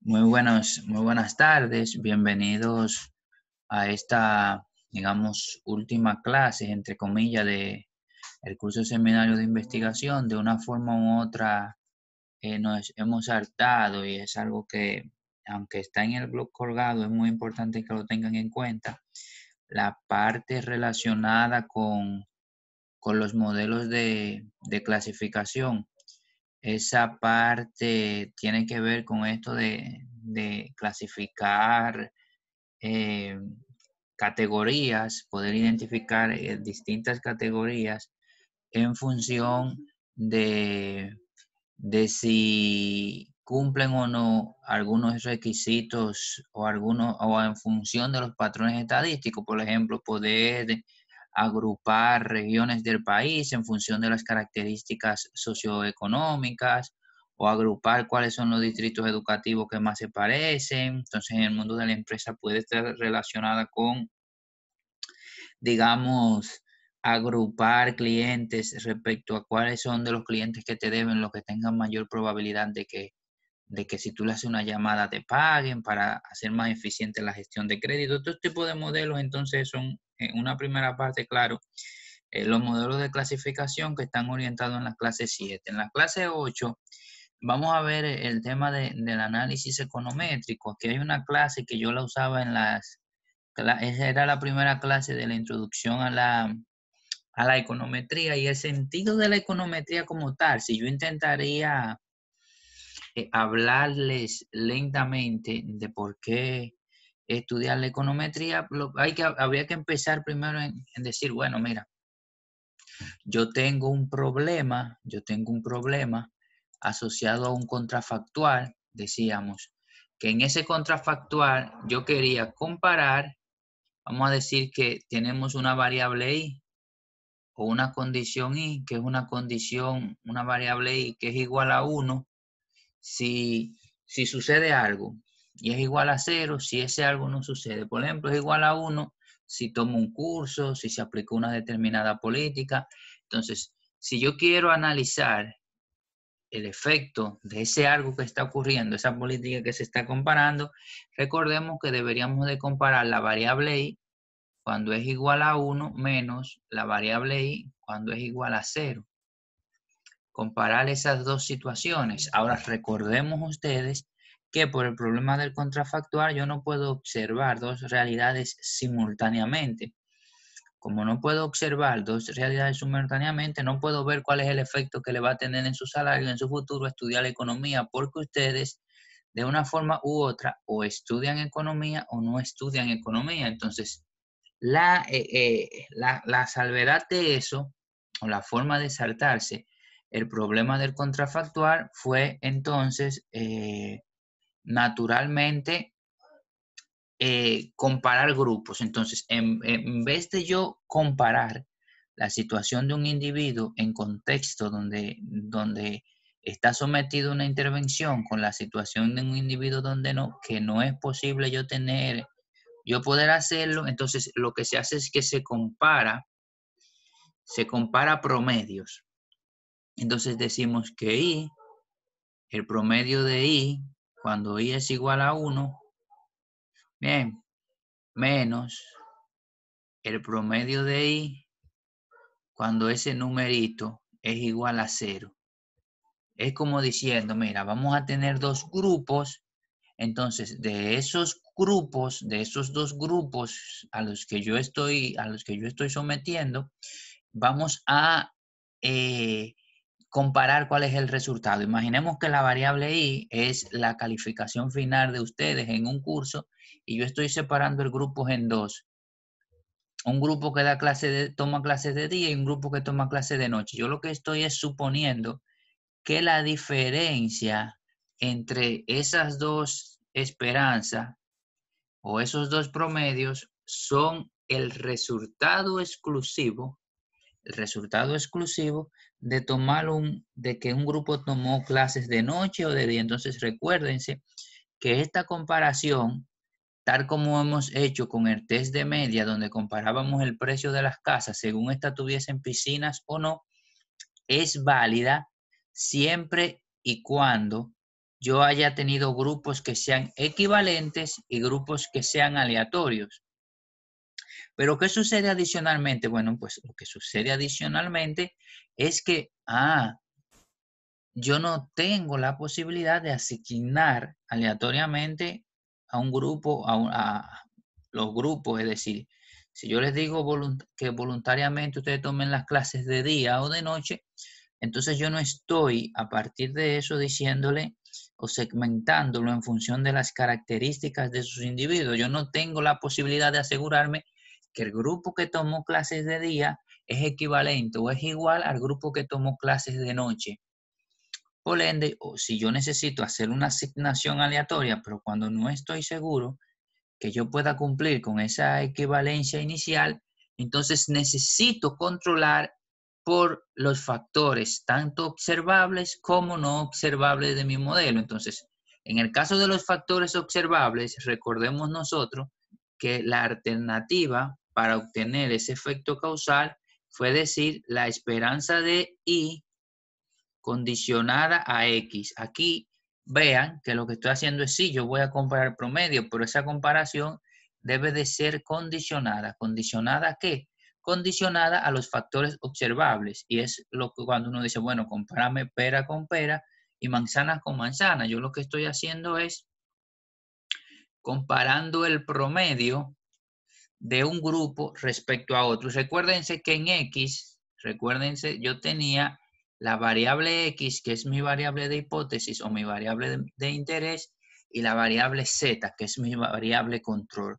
Muy, buenos, muy buenas tardes, bienvenidos a esta, digamos, última clase, entre comillas, de curso seminario de investigación. De una forma u otra eh, nos hemos saltado y es algo que, aunque está en el blog colgado, es muy importante que lo tengan en cuenta. La parte relacionada con, los modelos de, de clasificación esa parte tiene que ver con esto de, clasificar eh, categorías, poder identificar eh, distintas categorías en función de, si cumplen o no algunos requisitos o algunos o en función de los patrones estadísticos, por ejemplo, poder agrupar regiones del país en función de las características socioeconómicas o agrupar cuáles son los distritos educativos que más se parecen. Entonces, en el mundo de la empresa puede estar relacionada con, digamos, agrupar clientes respecto a cuáles son de los clientes que te deben los que tengan mayor probabilidad de que de que si tú le haces una llamada te paguen para hacer más eficiente la gestión de crédito. Todo este tipo de modelos entonces son, en una primera parte, claro, eh, los modelos de clasificación que están orientados en la clase 7. En la clase 8 vamos a ver el tema del análisis econométrico. Aquí hay una clase que yo la usaba en las... Esa era la primera clase de la introducción a la, a la econometría y el sentido de la econometría como tal. Si yo intentaría eh, hablarles lentamente de por qué estudiar la econometría, hay que, habría que empezar primero en, decir, bueno, mira, yo tengo un problema, yo tengo un problema asociado a un contrafactual, decíamos, que en ese contrafactual yo quería comparar, vamos a decir que tenemos una variable Y o una condición Y, que es una condición, una variable Y que es igual a 1 si, sucede algo y es igual a cero, si ese algo no sucede. Por ejemplo, es igual a uno si tomo un curso, si se aplica una determinada política. Entonces, si yo quiero analizar el efecto de ese algo que está ocurriendo, esa política que se está comparando, recordemos que deberíamos de comparar la variable Y cuando es igual a 1 menos la variable Y cuando es igual a cero comparar esas dos situaciones. Ahora recordemos ustedes que por el problema del contrafactual yo no puedo observar dos realidades simultáneamente. Como no puedo observar dos realidades simultáneamente, no puedo ver cuál es el efecto que le va a tener en su salario, en su futuro, estudiar la economía, porque ustedes de una forma u otra o estudian economía o no estudian economía. Entonces, la, eh, eh, la, la salvedad de eso, o la forma de saltarse, el problema del contrafactual fue entonces eh, naturalmente eh, comparar grupos. Entonces, en, vez de yo comparar la situación de un individuo en contexto donde, donde está sometido a una intervención con la situación de un individuo donde no, que no es posible yo tener, yo poder hacerlo, entonces lo que se hace es que se compara, se compara promedios. Entonces decimos que i, el promedio de i, cuando i es igual a 1, bien, menos el promedio de i cuando ese numerito es igual a 0. Es como diciendo, mira, vamos a tener dos grupos, entonces de esos grupos, de esos dos grupos a los que yo estoy, a los que yo estoy sometiendo, vamos a eh, comparar cuál es el resultado. Imaginemos que la variable i es la calificación final de ustedes en un curso y yo estoy separando el grupo en dos. Un grupo que da clase de, toma clases de día y un grupo que toma clases de noche. Yo lo que estoy es suponiendo que la diferencia entre esas dos esperanzas o esos dos promedios son el resultado exclusivo, el resultado exclusivo de tomar un, de que un grupo tomó clases de noche o de día. Entonces recuérdense que esta comparación, tal como hemos hecho con el test de media, donde comparábamos el precio de las casas según esta tuviesen piscinas o no, es válida siempre y cuando yo haya tenido grupos que sean equivalentes y grupos que sean aleatorios. Pero ¿qué sucede adicionalmente? Bueno, pues lo que sucede adicionalmente es que, ah, yo no tengo la posibilidad de asignar aleatoriamente a un grupo, a, los grupos, es decir, si yo les digo que voluntariamente ustedes tomen las clases de día o de noche, entonces yo no estoy a partir de eso diciéndole o segmentándolo en función de las características de sus individuos. Yo no tengo la posibilidad de asegurarme que el grupo que tomó clases de día es equivalente o es igual al grupo que tomó clases de noche. Por ende, si yo necesito hacer una asignación aleatoria, pero cuando no estoy seguro que yo pueda cumplir con esa equivalencia inicial, entonces necesito controlar por los factores tanto observables como no observables de mi modelo. Entonces, en el caso de los factores observables, recordemos nosotros que la alternativa para obtener ese efecto causal fue decir la esperanza de Y condicionada a X. Aquí vean que lo que estoy haciendo es sí, yo voy a comparar promedio, pero esa comparación debe de ser condicionada. ¿Condicionada a qué? Condicionada a los factores observables. Y es lo que cuando uno dice, bueno, compárame pera con pera y manzana con manzana. Yo lo que estoy haciendo es comparando el promedio de un grupo respecto a otro. Recuérdense que en X, recuérdense, yo tenía la variable X, que es mi variable de hipótesis o mi variable de, interés, y la variable Z, que es mi variable control.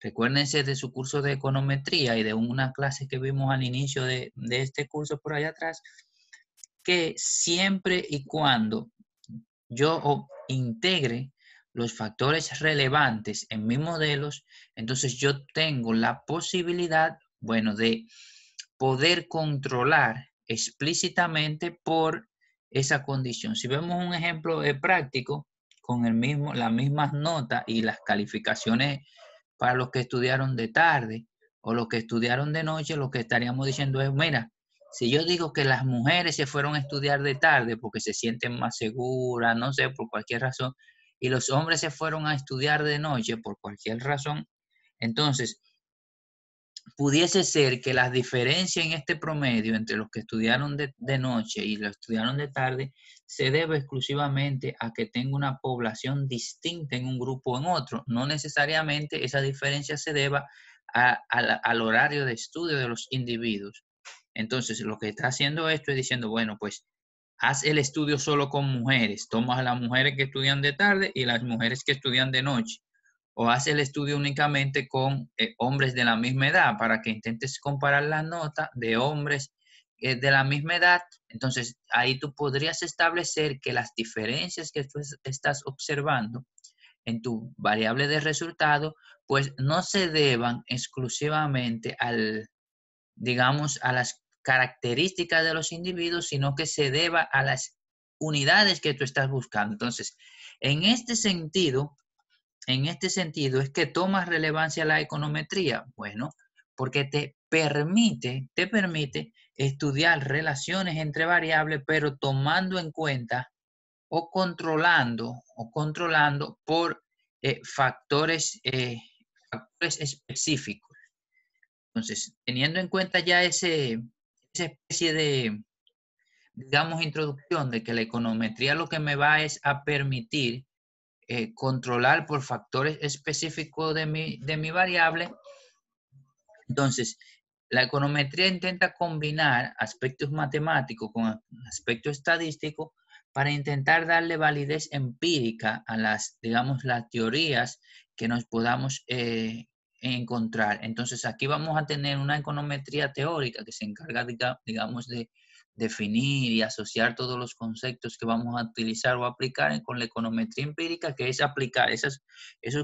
Recuérdense de su curso de econometría y de una clase que vimos al inicio de, de este curso por allá atrás, que siempre y cuando yo integre los factores relevantes en mis modelos, entonces yo tengo la posibilidad, bueno, de poder controlar explícitamente por esa condición. Si vemos un ejemplo eh, práctico con el mismo, las mismas notas y las calificaciones para los que estudiaron de tarde o los que estudiaron de noche, lo que estaríamos diciendo es, mira, si yo digo que las mujeres se fueron a estudiar de tarde porque se sienten más seguras, no sé, por cualquier razón, y los hombres se fueron a estudiar de noche por cualquier razón, entonces pudiese ser que la diferencia en este promedio entre los que estudiaron de, noche y los que estudiaron de tarde se debe exclusivamente a que tenga una población distinta en un grupo o en otro. No necesariamente esa diferencia se deba al horario de estudio de los individuos. Entonces, lo que está haciendo esto es diciendo, bueno, pues haz el estudio solo con mujeres, tomas a las mujeres que estudian de tarde y las mujeres que estudian de noche, o haz el estudio únicamente con eh, hombres de la misma edad para que intentes comparar la nota de hombres eh, de la misma edad. Entonces ahí tú podrías establecer que las diferencias que tú estás observando en tu variable de resultado, pues no se deban exclusivamente al, digamos, a las características de los individuos, sino que se deba a las unidades que tú estás buscando. Entonces, en este sentido, en este sentido es que tomas relevancia la econometría, bueno, porque te permite, te permite estudiar relaciones entre variables, pero tomando en cuenta o controlando o controlando por eh, factores, eh, factores específicos. Entonces, teniendo en cuenta ya ese, esa especie de, digamos, introducción de que la econometría lo que me va es a permitir eh, controlar por factores específicos de mi, variable. Entonces, la econometría intenta combinar aspectos matemáticos con aspectos estadísticos para intentar darle validez empírica a las, digamos, las teorías que nos podamos eh, encontrar. Entonces aquí vamos a tener una econometría teórica que se encarga, digamos, de definir y asociar todos los conceptos que vamos a utilizar o aplicar con la econometría empírica, que es aplicar esos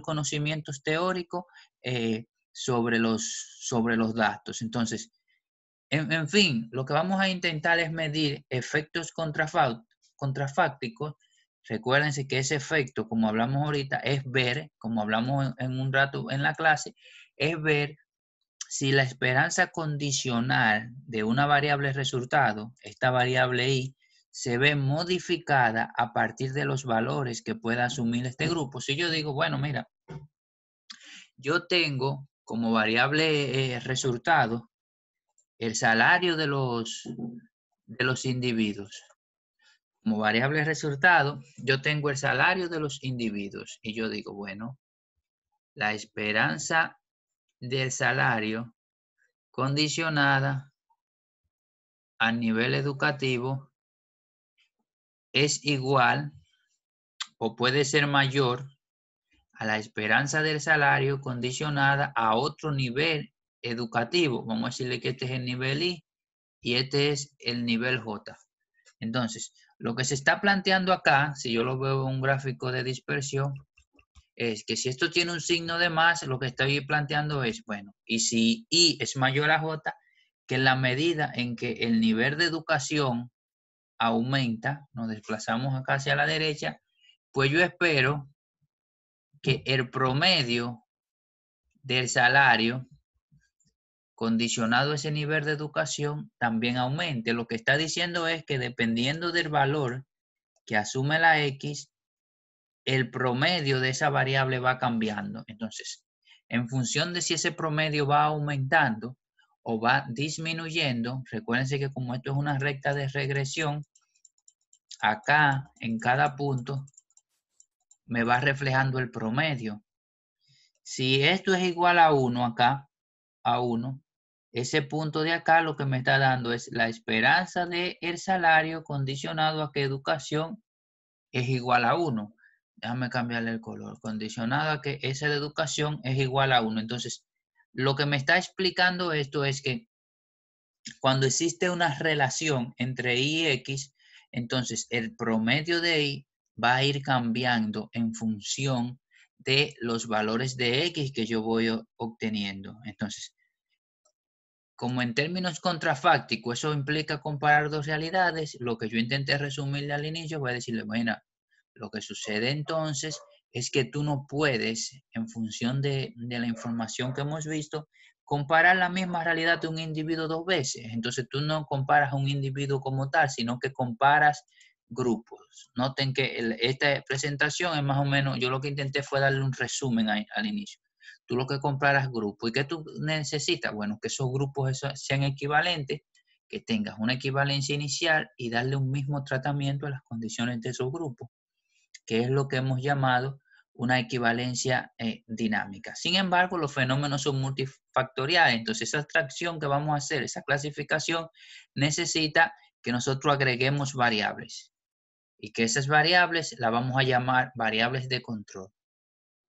conocimientos teóricos eh, sobre, los, sobre los datos. Entonces, en, en, fin, lo que vamos a intentar es medir efectos contrafácticos Recuérdense que ese efecto, como hablamos ahorita, es ver, como hablamos en un rato en la clase, es ver si la esperanza condicional de una variable resultado, esta variable i, se ve modificada a partir de los valores que pueda asumir este grupo. Si yo digo, bueno, mira, yo tengo como variable eh, resultado el salario de los individuos como variable resultado, yo tengo el salario de los individuos y yo digo, bueno, la esperanza del salario condicionada a nivel educativo es igual o puede ser mayor a la esperanza del salario condicionada a otro nivel educativo. Vamos a decirle que este es el nivel I y este es el nivel J. Entonces, lo que se está planteando acá, si yo lo veo en un gráfico de dispersión, es que si esto tiene un signo de más, lo que estoy planteando es, bueno, y si I es mayor a J, que en la medida en que el nivel de educación aumenta, nos desplazamos acá hacia la derecha, pues yo espero que el promedio del salario condicionado ese nivel de educación, también aumente. Lo que está diciendo es que dependiendo del valor que asume la X, el promedio de esa variable va cambiando. Entonces, en función de si ese promedio va aumentando o va disminuyendo, recuérdense que como esto es una recta de regresión, acá en cada punto me va reflejando el promedio. Si esto es igual a 1 acá, a 1, ese punto de acá lo que me está dando es la esperanza de el salario condicionado a que educación es igual a 1. Déjame cambiarle el color. Condicionado a que esa de educación es igual a 1. Entonces, lo que me está explicando esto es que cuando existe una relación entre Y y X, entonces el promedio de Y va a ir cambiando en función de los valores de X que yo voy obteniendo. Entonces, como en términos contrafácticos, eso implica comparar dos realidades, lo que yo intenté resumirle al inicio, voy a decirle, bueno, lo que sucede entonces es que tú no puedes, en función de, la información que hemos visto, comparar la misma realidad de un individuo dos veces. Entonces tú no comparas a un individuo como tal, sino que comparas grupos. Noten que esta presentación es más o menos, yo lo que intenté fue darle un resumen al inicio tú lo que comprarás grupo. ¿Y qué tú necesitas? Bueno, que esos grupos sean equivalentes, que tengas una equivalencia inicial y darle un mismo tratamiento a las condiciones de esos grupos, que es lo que hemos llamado una equivalencia eh, dinámica. Sin embargo, los fenómenos son multifactoriales, entonces esa abstracción que vamos a hacer, esa clasificación, necesita que nosotros agreguemos variables y que esas variables las vamos a llamar variables de control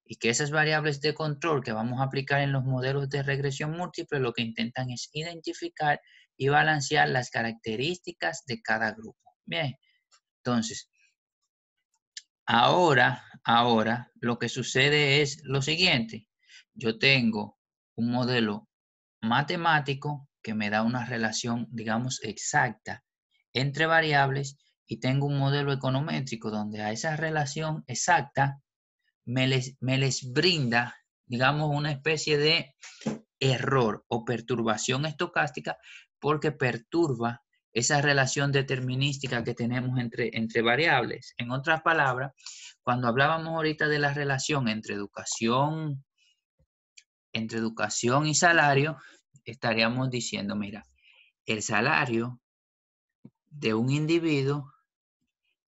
y que esas variables de control que vamos a aplicar en los modelos de regresión múltiple lo que intentan es identificar y balancear las características de cada grupo. Bien, entonces, ahora, ahora lo que sucede es lo siguiente. Yo tengo un modelo matemático que me da una relación, digamos, exacta entre variables y tengo un modelo econométrico donde a esa relación exacta me les, brinda, digamos, una especie de error o perturbación estocástica porque perturba esa relación determinística que tenemos entre, entre variables. En otras palabras, cuando hablábamos ahorita de la relación entre educación, entre educación y salario, estaríamos diciendo, mira, el salario de un individuo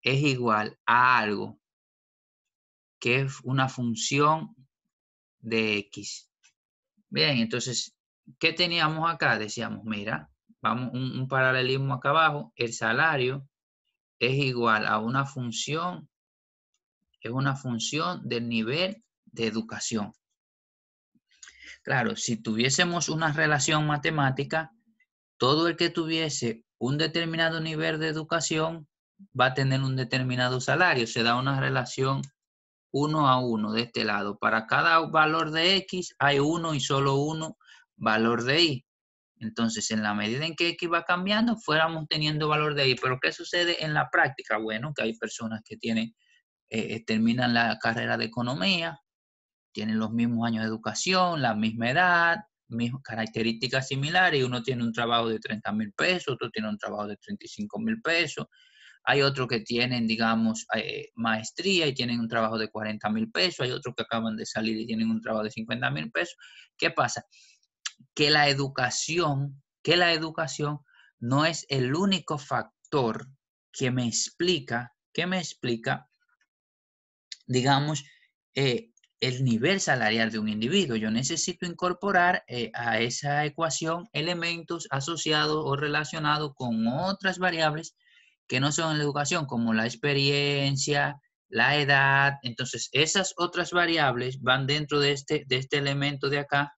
es igual a algo que es una función de x. Bien, entonces, ¿qué teníamos acá? Decíamos, mira, vamos un, paralelismo acá abajo, el salario es igual a una función, es una función del nivel de educación. Claro, si tuviésemos una relación matemática, todo el que tuviese un determinado nivel de educación va a tener un determinado salario. Se da una relación uno a uno de este lado. Para cada valor de x hay uno y solo uno valor de y. Entonces, en la medida en que x va cambiando, fuéramos teniendo valor de y. Pero, ¿qué sucede en la práctica? Bueno, que hay personas que tienen, eh, terminan la carrera de economía, tienen los mismos años de educación, la misma edad, características similares, y uno tiene un trabajo de 30 mil pesos, otro tiene un trabajo de 35 mil pesos, hay otros que tienen, digamos, eh, maestría y tienen un trabajo de 40 mil pesos, hay otros que acaban de salir y tienen un trabajo de 50 mil pesos. ¿Qué pasa? Que la educación, que la educación no es el único factor que me explica, que me explica, digamos, eh, el nivel salarial de un individuo. Yo necesito incorporar eh, a esa ecuación elementos asociados o relacionados con otras variables que no son en la educación, como la experiencia, la edad. Entonces, esas otras variables van dentro de este, de este elemento de acá.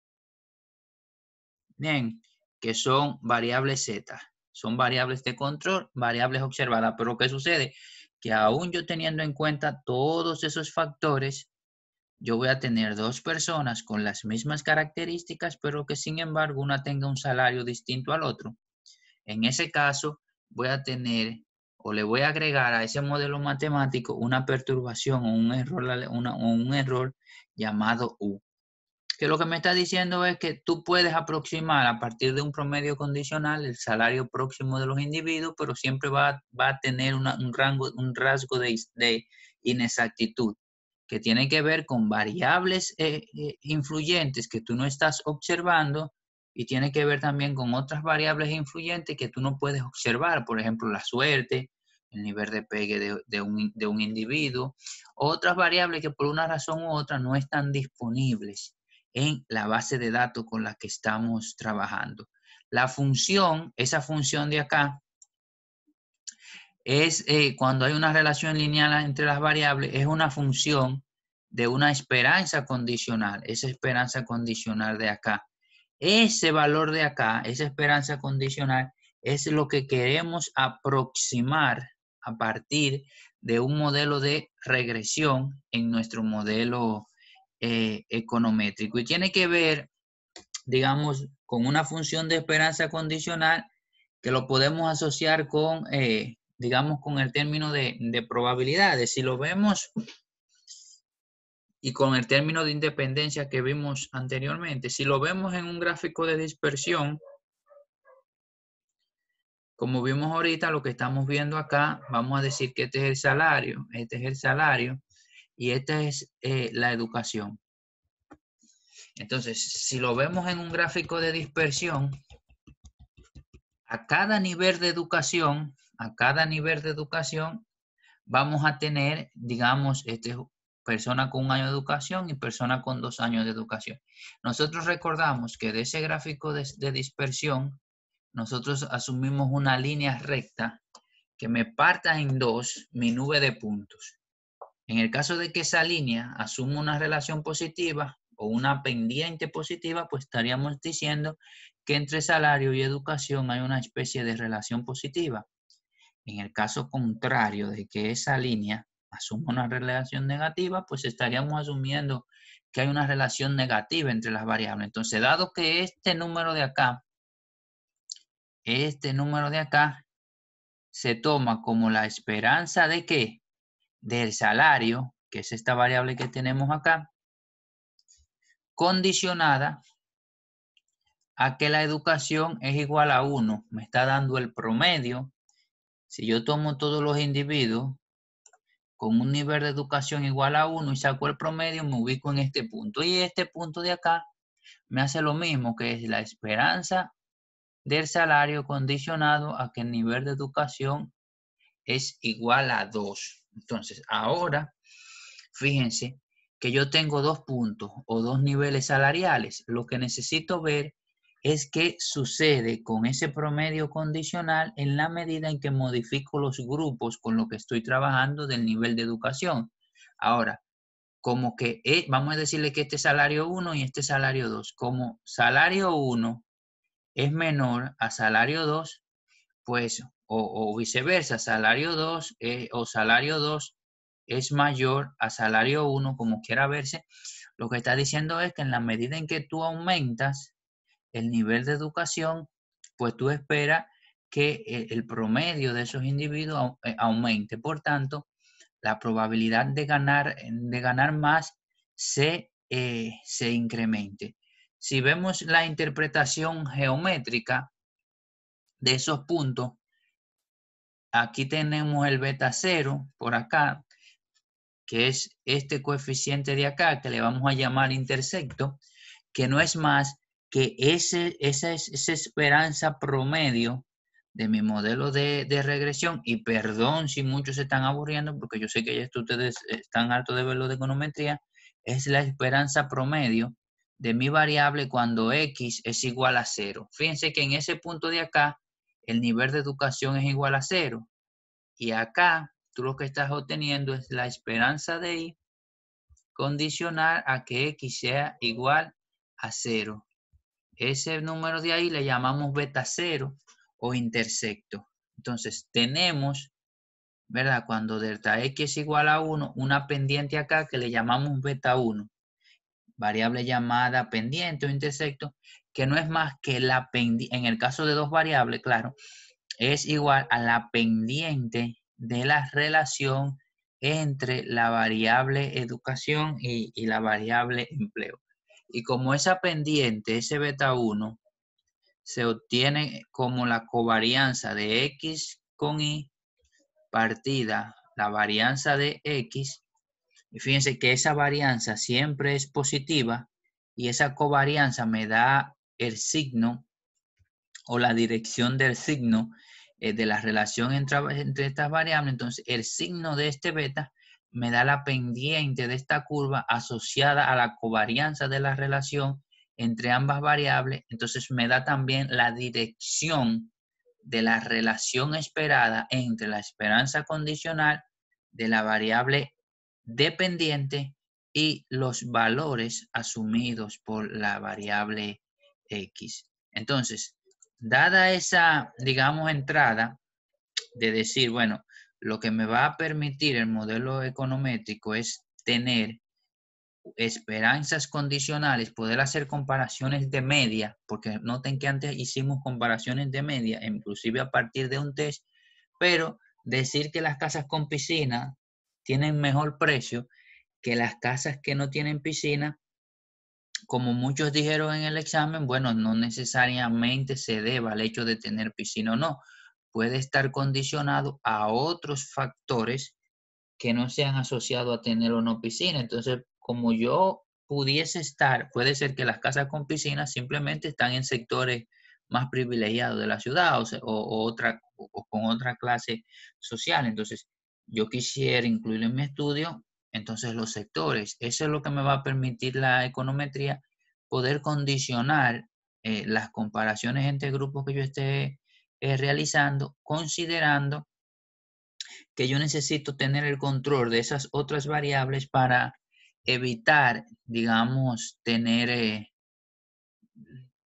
Bien, que son variables Z. Son variables de control, variables observadas. Pero ¿qué sucede? Que aún yo teniendo en cuenta todos esos factores, yo voy a tener dos personas con las mismas características, pero que sin embargo una tenga un salario distinto al otro. En ese caso, voy a tener o le voy a agregar a ese modelo matemático una perturbación o un error, un error llamado U. Que lo que me está diciendo es que tú puedes aproximar a partir de un promedio condicional el salario próximo de los individuos, pero siempre va, a tener un, rasgo de, inexactitud que tiene que ver con variables eh, eh, influyentes que tú no estás observando y tiene que ver también con otras variables influyentes que tú no puedes observar, por ejemplo, la suerte, el nivel de pegue de, un, individuo, otras variables que por una razón u otra no están disponibles en la base de datos con la que estamos trabajando. La función, esa función de acá, es eh, cuando hay una relación lineal entre las variables, es una función de una esperanza condicional, esa esperanza condicional de acá. Ese valor de acá, esa esperanza condicional, es lo que queremos aproximar a partir de un modelo de regresión en nuestro modelo eh, econométrico. Y tiene que ver, digamos, con una función de esperanza condicional que lo podemos asociar con, eh, digamos, con el término de, de probabilidades. Si lo vemos y con el término de independencia que vimos anteriormente. Si lo vemos en un gráfico de dispersión, como vimos ahorita, lo que estamos viendo acá, vamos a decir que este es el salario, este es el salario y esta es eh, la educación. Entonces, si lo vemos en un gráfico de dispersión, a cada nivel de educación, a cada nivel de educación, vamos a tener, digamos, este persona con un año de educación y persona con dos años de educación. Nosotros recordamos que de ese gráfico de, dispersión, nosotros asumimos una línea recta que me parta en dos mi nube de puntos. En el caso de que esa línea asuma una relación positiva o una pendiente positiva, pues estaríamos diciendo que entre salario y educación hay una especie de relación positiva. En el caso contrario de que esa línea asumo una relación negativa, pues estaríamos asumiendo que hay una relación negativa entre las variables. Entonces, dado que este número de acá, este número de acá, se toma como la esperanza de qué? Del salario, que es esta variable que tenemos acá, condicionada a que la educación es igual a 1. Me está dando el promedio. Si yo tomo todos los individuos con un nivel de educación igual a 1 y saco el promedio, me ubico en este punto. Y este punto de acá me hace lo mismo, que es la esperanza del salario condicionado a que el nivel de educación es igual a 2. Entonces, ahora, fíjense que yo tengo dos puntos o dos niveles salariales. Lo que necesito ver es que sucede con ese promedio condicional en la medida en que modifico los grupos con los que estoy trabajando del nivel de educación. Ahora, como que eh, vamos a decirle que este salario 1 y este salario 2, como salario 1 es menor a salario 2, pues, o, viceversa, salario 2 eh, o salario 2 es mayor a salario 1, como quiera verse, lo que está diciendo es que en la medida en que tú aumentas el nivel de educación, pues tú esperas que eh, el promedio de esos individuos eh, aumente. Por tanto, la probabilidad de ganar, de ganar más eh, se, incremente. Si vemos la interpretación geométrica de esos puntos, aquí tenemos el beta cero, por acá, que es este coeficiente de acá, que le vamos a llamar intersecto, que no es más que ese, esa, esa esperanza promedio de mi modelo de, regresión, y perdón si muchos se están aburriendo, porque yo sé que ya ustedes están hartos de verlo de econometría, es la esperanza promedio de mi variable cuando x es igual a cero. Fíjense que en ese punto de acá, el nivel de educación es igual a cero. Y acá, tú lo que estás obteniendo es la esperanza de y condicionar a que x sea igual a cero. Ese número de ahí le llamamos beta 0 o intersecto. Entonces tenemos, ¿verdad? Cuando delta x es igual a 1, una pendiente acá que le llamamos beta 1. Variable llamada pendiente o intersecto, que no es más que la pendiente, en el caso de dos variables, claro, es igual a la pendiente de la relación entre la variable educación y la variable empleo. Y como esa pendiente, ese beta 1, se obtiene como la covarianza de X con Y partida la varianza de X. Y fíjense que esa varianza siempre es positiva y esa covarianza me da el signo o la dirección del signo eh, de la relación entre estas variables. Entonces, el signo de este beta me da la pendiente de esta curva asociada a la covarianza de la relación entre ambas variables, entonces me da también la dirección de la relación esperada entre la esperanza condicional de la variable dependiente y los valores asumidos por la variable X. Entonces, dada esa, digamos, entrada de decir, bueno, lo que me va a permitir el modelo econométrico es tener esperanzas condicionales, poder hacer comparaciones de media, porque noten que antes hicimos comparaciones de media, inclusive a partir de un test, pero decir que las casas con piscina tienen mejor precio que las casas que no tienen piscina, como muchos dijeron en el examen, bueno, no necesariamente se deba al hecho de tener piscina o no, puede estar condicionado a otros factores que no sean asociados a tener o no piscina. Entonces, como yo pudiese estar, puede ser que las casas con piscina simplemente están en sectores más privilegiados de la ciudad o, otra, con otra clase social. Entonces, yo quisiera incluir en mi estudio, entonces, los sectores. Eso es lo que me va a permitir la econometría, poder condicionar eh, las comparaciones entre grupos que yo esté eh, realizando, considerando que yo necesito tener el control de esas otras variables para evitar, digamos, tener, eh,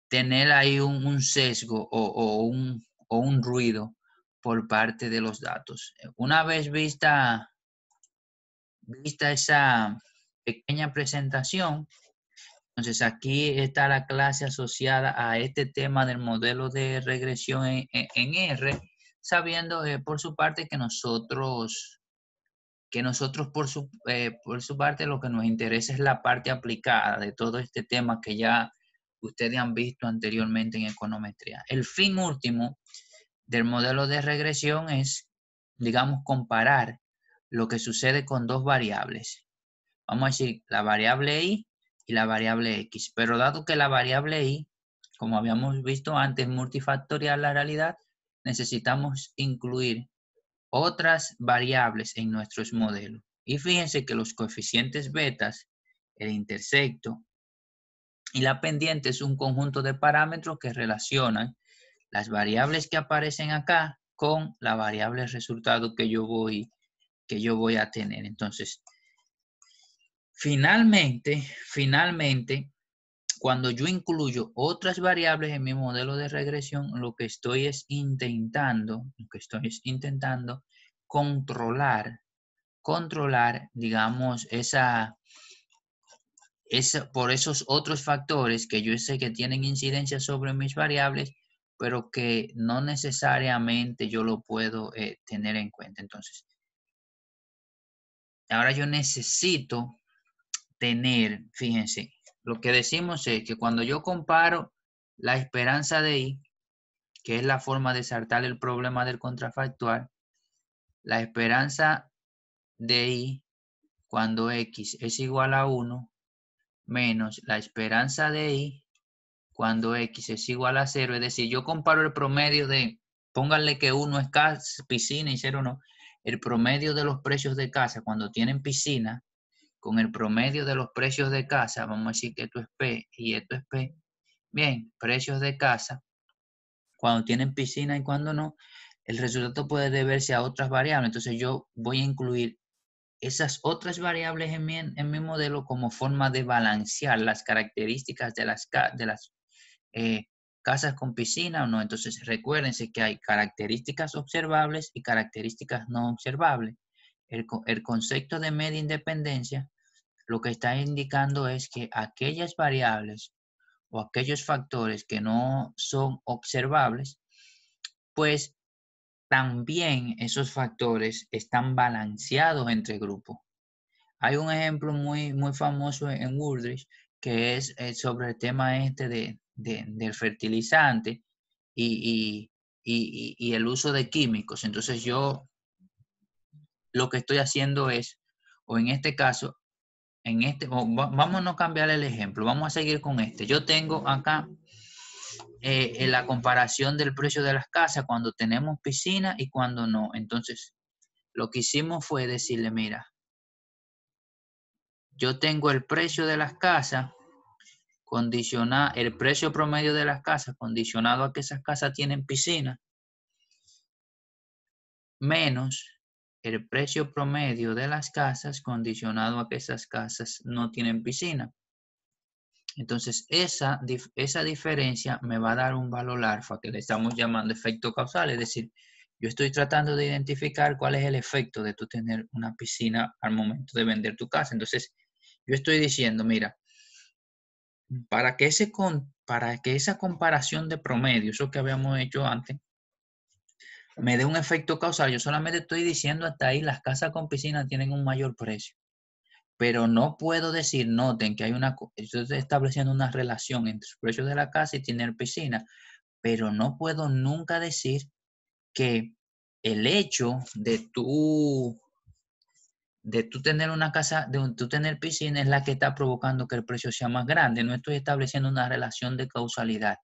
tener ahí un, sesgo o, un, o un ruido por parte de los datos. Una vez vista, vista esa pequeña presentación, entonces aquí está la clase asociada a este tema del modelo de regresión en, R, sabiendo eh, por su parte que nosotros, que nosotros por su, eh, por su parte lo que nos interesa es la parte aplicada de todo este tema que ya ustedes han visto anteriormente en econometría. El fin último del modelo de regresión es, digamos, comparar lo que sucede con dos variables. Vamos a decir la variable Y, y la variable x. Pero dado que la variable y, como habíamos visto antes, multifactorial la realidad, necesitamos incluir otras variables en nuestros modelos. Y fíjense que los coeficientes betas, el intersecto y la pendiente es un conjunto de parámetros que relacionan las variables que aparecen acá con la variable resultado que yo voy, que yo voy a tener. Entonces, Finalmente, finalmente, cuando yo incluyo otras variables en mi modelo de regresión, lo que estoy es intentando, lo que estoy es intentando controlar, controlar, digamos, esa, por esos otros factores que yo sé que tienen incidencia sobre mis variables, pero que no necesariamente yo lo puedo eh, tener en cuenta. Entonces, ahora yo necesito tener, fíjense, lo que decimos es que cuando yo comparo la esperanza de I, que es la forma de saltar el problema del contrafactual, la esperanza de I cuando X es igual a 1 menos la esperanza de i cuando X es igual a 0. Es decir, yo comparo el promedio de, pónganle que 1 es casa, piscina y 0 no, el promedio de los precios de casa cuando tienen piscina con el promedio de los precios de casa, vamos a decir que esto es P y esto es P, bien, precios de casa, cuando tienen piscina y cuando no, el resultado puede deberse a otras variables. Entonces yo voy a incluir esas otras variables en mi, en mi modelo como forma de balancear las características de las, de las eh, casas con piscina o no. Entonces recuérdense que hay características observables y características no observables el, concepto de media independencia lo que está indicando es que aquellas variables o aquellos factores que no son observables, pues también esos factores están balanceados entre grupos. Hay un ejemplo muy, muy famoso en Woodridge que es eh, sobre el tema este de, del fertilizante y, y, el uso de químicos. Entonces yo lo que estoy haciendo es, o en este caso, en este, vamos a no cambiar el ejemplo, vamos a seguir con este. Yo tengo acá eh, eh, la comparación del precio de las casas cuando tenemos piscina y cuando no. Entonces, lo que hicimos fue decirle, mira, yo tengo el precio de las casas condicionado, el precio promedio de las casas condicionado a que esas casas tienen piscina, menos el precio promedio de las casas condicionado a que esas casas no tienen piscina. Entonces, esa, esa diferencia me va a dar un valor alfa que le estamos llamando efecto causal. Es decir, yo estoy tratando de identificar cuál es el efecto de tú tener una piscina al momento de vender tu casa. Entonces, yo estoy diciendo, mira, para que, ese, para que esa comparación de promedio, eso que habíamos hecho antes, me dé un efecto causal. Yo solamente estoy diciendo hasta ahí, las casas con piscina tienen un mayor precio. Pero no puedo decir, noten que hay una, estoy estableciendo una relación entre el precio de la casa y tener piscina, pero no puedo nunca decir que el hecho de tú, de tú tener una casa, de tú tener piscina es la que está provocando que el precio sea más grande. No estoy estableciendo una relación de causalidad.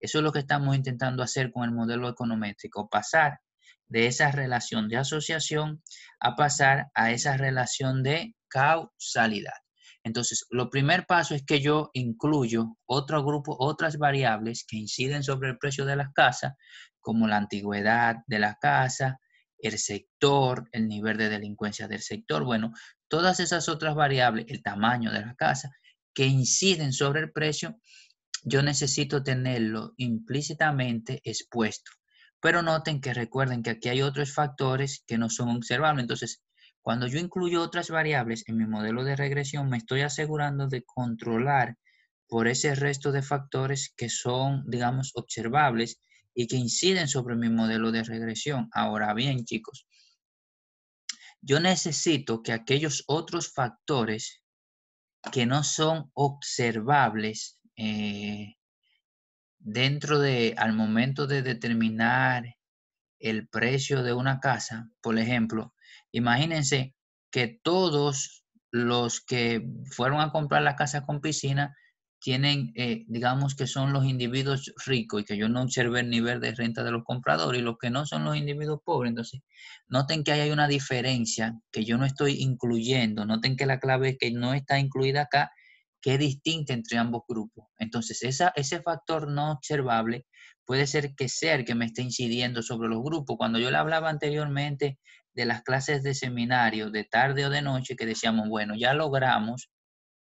Eso es lo que estamos intentando hacer con el modelo econométrico, pasar de esa relación de asociación a pasar a esa relación de causalidad. Entonces, lo primer paso es que yo incluyo otro grupo, otras variables que inciden sobre el precio de las casas, como la antigüedad de la casa, el sector, el nivel de delincuencia del sector, bueno, todas esas otras variables, el tamaño de la casa, que inciden sobre el precio yo necesito tenerlo implícitamente expuesto. Pero noten que recuerden que aquí hay otros factores que no son observables. Entonces, cuando yo incluyo otras variables en mi modelo de regresión, me estoy asegurando de controlar por ese resto de factores que son, digamos, observables y que inciden sobre mi modelo de regresión. Ahora bien, chicos, yo necesito que aquellos otros factores que no son observables eh, dentro de, al momento de determinar el precio de una casa, por ejemplo, imagínense que todos los que fueron a comprar la casa con piscina tienen, eh, digamos que son los individuos ricos y que yo no observé el nivel de renta de los compradores y los que no son los individuos pobres. Entonces, noten que hay una diferencia que yo no estoy incluyendo. Noten que la clave es que no está incluida acá que es distinta entre ambos grupos. Entonces, ese factor no observable puede ser que sea que me esté incidiendo sobre los grupos. Cuando yo le hablaba anteriormente de las clases de seminario, de tarde o de noche, que decíamos, bueno, ya logramos,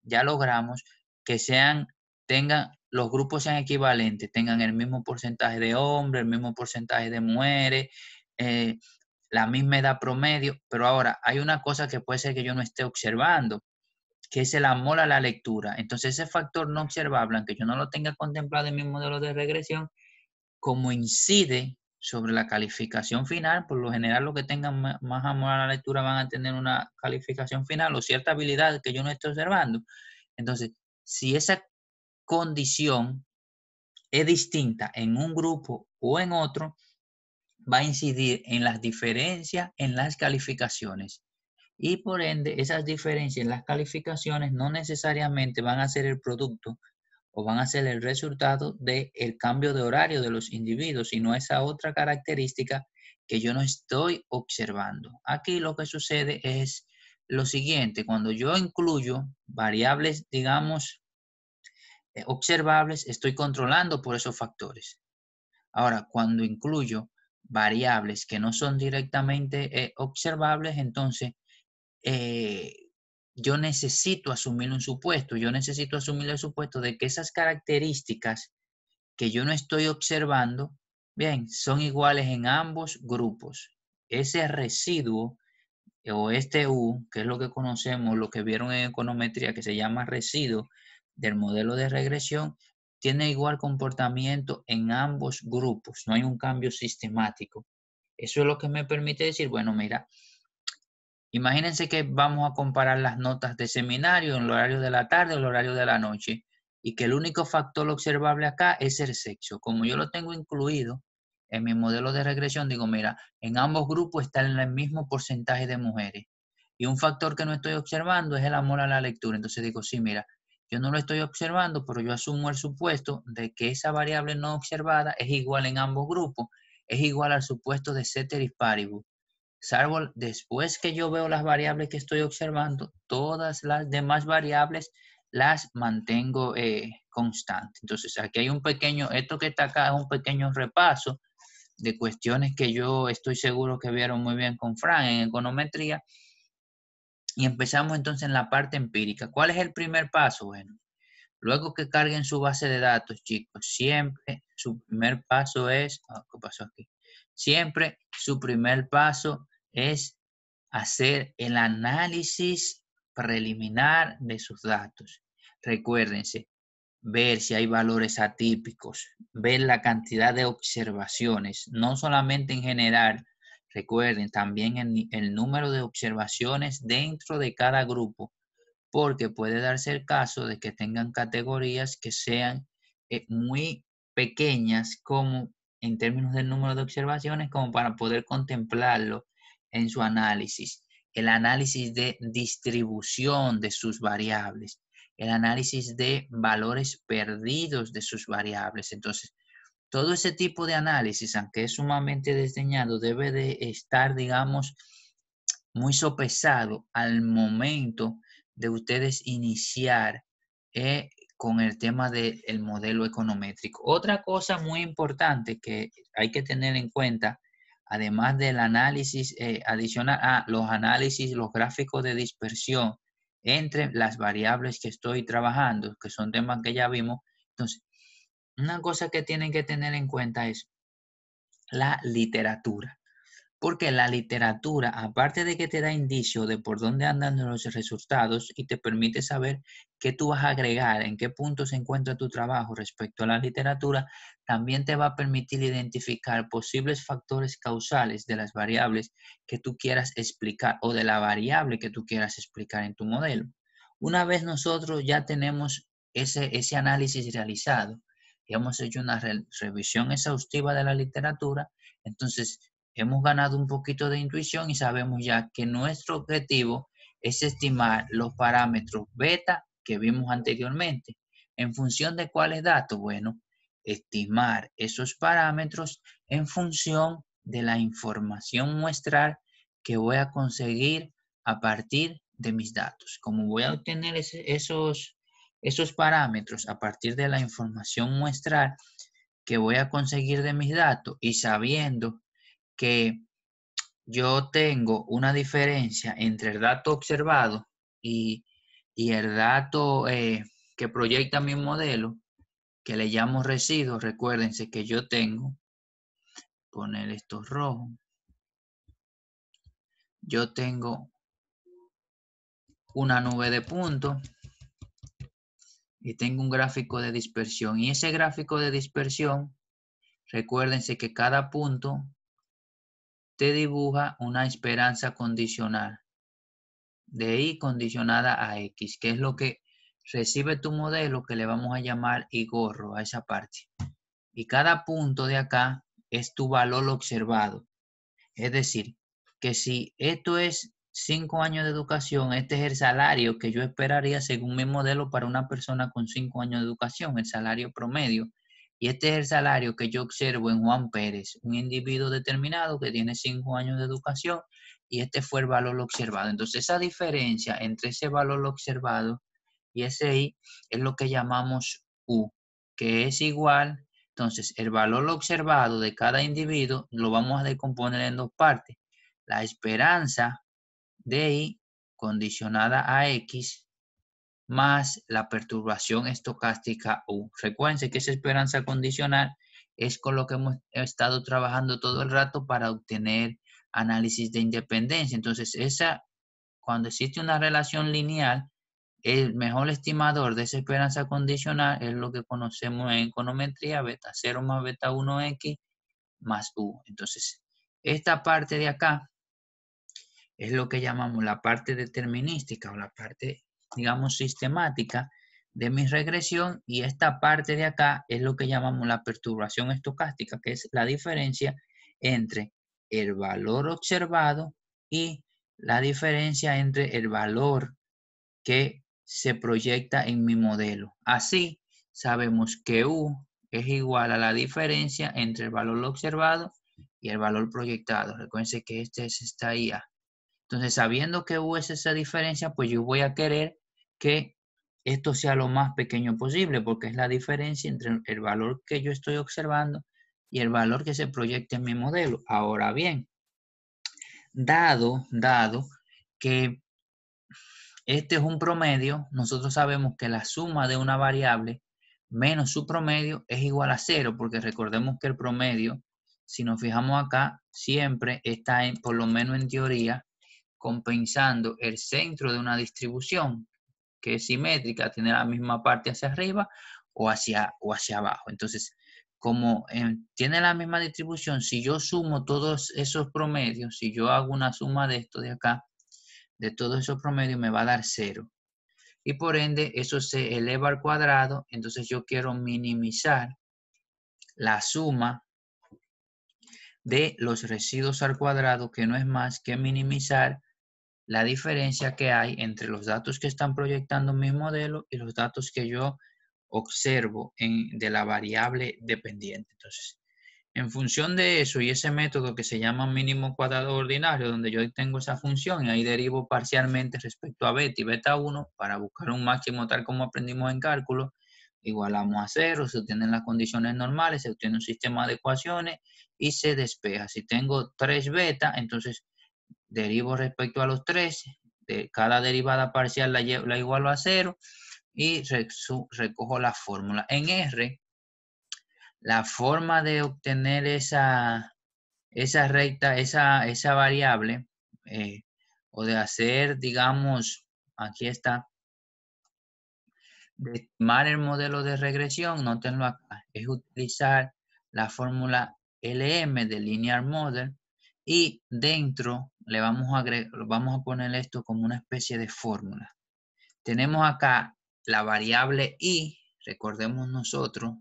ya logramos que sean, tengan, los grupos sean equivalentes, tengan el mismo porcentaje de hombres, el mismo porcentaje de mujeres, eh, la misma edad promedio, pero ahora hay una cosa que puede ser que yo no esté observando que se el amor a la lectura. Entonces ese factor no observable, aunque yo no lo tenga contemplado en mi modelo de regresión, como incide sobre la calificación final, por lo general los que tengan más amor a la lectura van a tener una calificación final o cierta habilidad que yo no estoy observando. Entonces, si esa condición es distinta en un grupo o en otro, va a incidir en las diferencias en las calificaciones y por ende esas diferencias en las calificaciones no necesariamente van a ser el producto o van a ser el resultado del cambio de horario de los individuos, sino esa otra característica que yo no estoy observando. Aquí lo que sucede es lo siguiente, cuando yo incluyo variables, digamos, eh, observables, estoy controlando por esos factores. Ahora, cuando incluyo variables que no son directamente eh, observables, entonces eh, yo necesito asumir un supuesto, yo necesito asumir el supuesto de que esas características que yo no estoy observando, bien, son iguales en ambos grupos. Ese residuo eh, o este U, que es lo que conocemos, lo que vieron en econometría, que se llama residuo del modelo de regresión, tiene igual comportamiento en ambos grupos, no hay un cambio sistemático. Eso es lo que me permite decir, bueno, mira, Imagínense que vamos a comparar las notas de seminario en el horario de la tarde o el horario de la noche y que el único factor observable acá es el sexo. Como yo lo tengo incluido en mi modelo de regresión, digo, mira, en ambos grupos está el mismo porcentaje de mujeres. Y un factor que no estoy observando es el amor a la lectura. Entonces digo, sí, mira, yo no lo estoy observando, pero yo asumo el supuesto de que esa variable no observada es igual en ambos grupos, es igual al supuesto de ceteris paribus. Salvo después que yo veo las variables que estoy observando, todas las demás variables las mantengo eh, constantes. Entonces aquí hay un pequeño, esto que está acá es un pequeño repaso de cuestiones que yo estoy seguro que vieron muy bien con frank en econometría. Y empezamos entonces en la parte empírica. ¿Cuál es el primer paso? Bueno, luego que carguen su base de datos, chicos, siempre su primer paso es, ah, ¿qué pasó aquí? Siempre su primer paso es hacer el análisis preliminar de sus datos. Recuérdense, ver si hay valores atípicos, ver la cantidad de observaciones, no solamente en general, recuerden también el, número de observaciones dentro de cada grupo, porque puede darse el caso de que tengan categorías que sean eh, muy pequeñas como en términos del número de observaciones como para poder contemplarlo en su análisis, el análisis de distribución de sus variables, el análisis de valores perdidos de sus variables. Entonces, todo ese tipo de análisis, aunque es sumamente desdeñado, debe de estar, digamos, muy sopesado al momento de ustedes iniciar eh, con el tema del el modelo econométrico. Otra cosa muy importante que hay que tener en cuenta además del análisis eh, adicional a los análisis, los gráficos de dispersión entre las variables que estoy trabajando, que son temas que ya vimos. Entonces, una cosa que tienen que tener en cuenta es la literatura. Porque la literatura, aparte de que te da indicio de por dónde andan los resultados y te permite saber qué tú vas a agregar, en qué punto se encuentra tu trabajo respecto a la literatura, también te va a permitir identificar posibles factores causales de las variables que tú quieras explicar o de la variable que tú quieras explicar en tu modelo. Una vez nosotros ya tenemos ese, ese análisis realizado y hemos hecho una revisión exhaustiva de la literatura, entonces hemos ganado un poquito de intuición y sabemos ya que nuestro objetivo es estimar los parámetros beta que vimos anteriormente. ¿En función de cuáles datos? Bueno, estimar esos parámetros en función de la información muestral que voy a conseguir a partir de mis datos. Como voy a obtener esos, esos parámetros a partir de la información muestral que voy a conseguir de mis datos y sabiendo que yo tengo una diferencia entre el dato observado y, el dato eh, que proyecta mi modelo, que le llamo residuos, recuérdense que yo tengo, poner estos rojo, yo tengo una nube de puntos y tengo un gráfico de dispersión. Y ese gráfico de dispersión, recuérdense que cada punto te dibuja una esperanza condicional, de Y condicionada a X, que es lo que recibe tu modelo que le vamos a llamar y gorro a esa parte. Y cada punto de acá es tu valor observado. Es decir, que si esto es cinco años de educación, este es el salario que yo esperaría según mi modelo para una persona con cinco años de educación, el salario promedio y este es el salario que yo observo en Juan Pérez, un individuo determinado que tiene cinco años de educación y este fue el valor observado. Entonces, esa diferencia entre ese valor observado y ese I es lo que llamamos U, que es igual, entonces, el valor observado de cada individuo lo vamos a descomponer en dos partes. La esperanza de I condicionada a X más la perturbación estocástica U. frecuencia que esa esperanza condicional es con lo que hemos estado trabajando todo el rato para obtener análisis de independencia. Entonces, esa, cuando existe una relación lineal, el mejor estimador de esa esperanza condicional es lo que conocemos en econometría, beta 0 más beta 1x más u. Entonces, esta parte de acá es lo que llamamos la parte determinística o la parte digamos, sistemática de mi regresión y esta parte de acá es lo que llamamos la perturbación estocástica, que es la diferencia entre el valor observado y la diferencia entre el valor que se proyecta en mi modelo. Así, sabemos que U es igual a la diferencia entre el valor observado y el valor proyectado. Recuerden que este es esta IA. Ah. Entonces, sabiendo que U es esa diferencia, pues yo voy a querer que esto sea lo más pequeño posible, porque es la diferencia entre el valor que yo estoy observando y el valor que se proyecta en mi modelo. Ahora bien, dado, dado que este es un promedio, nosotros sabemos que la suma de una variable menos su promedio es igual a cero, porque recordemos que el promedio, si nos fijamos acá, siempre está, por lo menos en teoría, compensando el centro de una distribución, que es simétrica, tiene la misma parte hacia arriba o hacia, o hacia abajo. Entonces, como eh, tiene la misma distribución, si yo sumo todos esos promedios, si yo hago una suma de esto de acá, de todos esos promedios, me va a dar cero. Y por ende, eso se eleva al cuadrado, entonces yo quiero minimizar la suma de los residuos al cuadrado, que no es más que minimizar la diferencia que hay entre los datos que están proyectando mi modelo y los datos que yo observo en, de la variable dependiente. Entonces, en función de eso y ese método que se llama mínimo cuadrado ordinario, donde yo tengo esa función y ahí derivo parcialmente respecto a beta y beta 1 para buscar un máximo tal como aprendimos en cálculo, igualamos a cero, se obtienen las condiciones normales, se obtiene un sistema de ecuaciones y se despeja. Si tengo 3 beta, entonces derivo respecto a los tres, de cada derivada parcial la, la igualo a cero y recojo la fórmula. En R, la forma de obtener esa, esa recta, esa, esa variable, eh, o de hacer, digamos, aquí está, de estimar el modelo de regresión, notenlo acá, es utilizar la fórmula LM de Linear Model y dentro le vamos a, vamos a poner esto como una especie de fórmula. Tenemos acá la variable y, recordemos nosotros,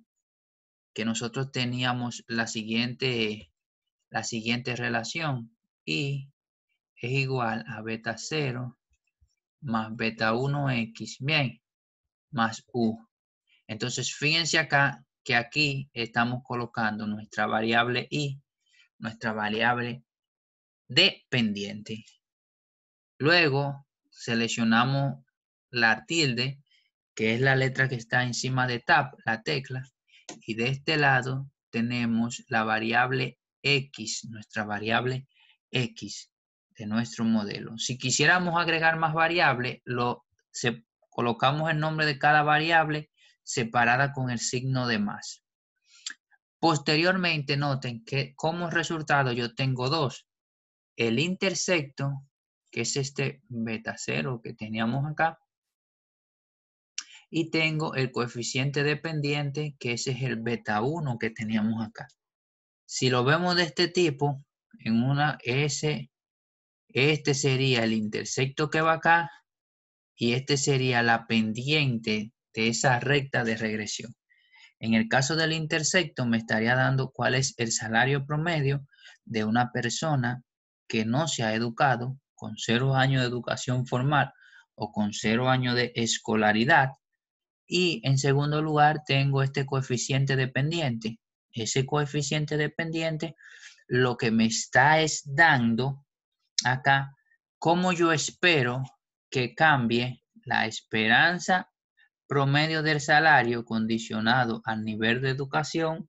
que nosotros teníamos la siguiente, la siguiente relación. Y es igual a beta 0 más beta 1x, bien, más u. Entonces, fíjense acá que aquí estamos colocando nuestra variable y, nuestra variable dependiente Luego seleccionamos la tilde, que es la letra que está encima de tab, la tecla, y de este lado tenemos la variable x, nuestra variable x de nuestro modelo. Si quisiéramos agregar más variables, lo, colocamos el nombre de cada variable separada con el signo de más. Posteriormente, noten que como resultado yo tengo dos, el intersecto, que es este beta 0 que teníamos acá, y tengo el coeficiente dependiente, que ese es el beta 1 que teníamos acá. Si lo vemos de este tipo, en una S, este sería el intersecto que va acá, y este sería la pendiente de esa recta de regresión. En el caso del intersecto, me estaría dando cuál es el salario promedio de una persona que no se ha educado con cero años de educación formal o con cero años de escolaridad. Y en segundo lugar, tengo este coeficiente dependiente. Ese coeficiente dependiente lo que me está es dando acá cómo yo espero que cambie la esperanza promedio del salario condicionado al nivel de educación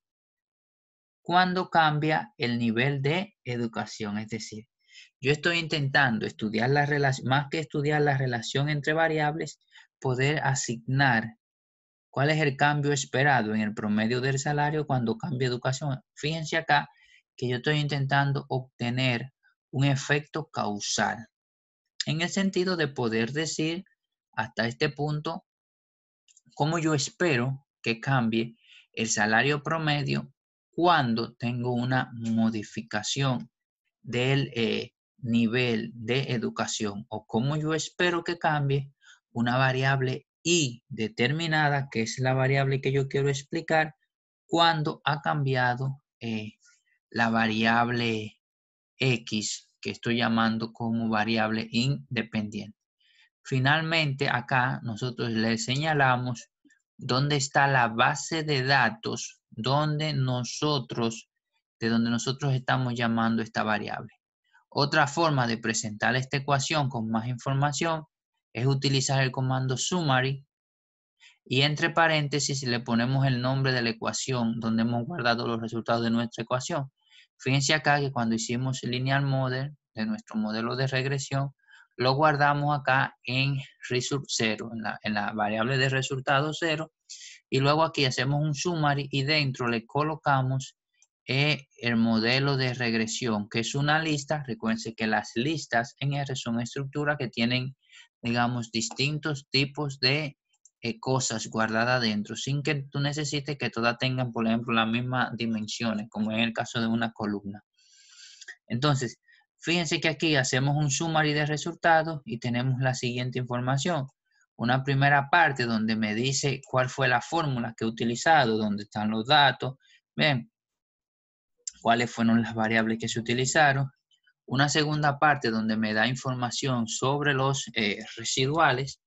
cuando cambia el nivel de educación. Es decir, yo estoy intentando estudiar la relación, más que estudiar la relación entre variables, poder asignar cuál es el cambio esperado en el promedio del salario cuando cambia educación. Fíjense acá que yo estoy intentando obtener un efecto causal, en el sentido de poder decir hasta este punto cómo yo espero que cambie el salario promedio cuando tengo una modificación del eh, nivel de educación o como yo espero que cambie una variable y determinada, que es la variable que yo quiero explicar, cuando ha cambiado eh, la variable X, que estoy llamando como variable independiente. Finalmente, acá nosotros le señalamos dónde está la base de datos donde nosotros, de donde nosotros estamos llamando esta variable. Otra forma de presentar esta ecuación con más información es utilizar el comando summary y entre paréntesis le ponemos el nombre de la ecuación donde hemos guardado los resultados de nuestra ecuación. Fíjense acá que cuando hicimos Linear model de nuestro modelo de regresión, lo guardamos acá en result 0, en la, en la variable de resultado 0, y luego aquí hacemos un summary y dentro le colocamos eh, el modelo de regresión, que es una lista. Recuerden que las listas en R son estructuras que tienen, digamos, distintos tipos de eh, cosas guardadas dentro, sin que tú necesites que todas tengan, por ejemplo, las mismas dimensiones, como en el caso de una columna. Entonces, Fíjense que aquí hacemos un summary de resultados y tenemos la siguiente información una primera parte donde me dice cuál fue la fórmula que he utilizado, dónde están los datos, cuáles fueron las variables que se utilizaron. Una segunda parte donde me da información sobre los eh, residuales.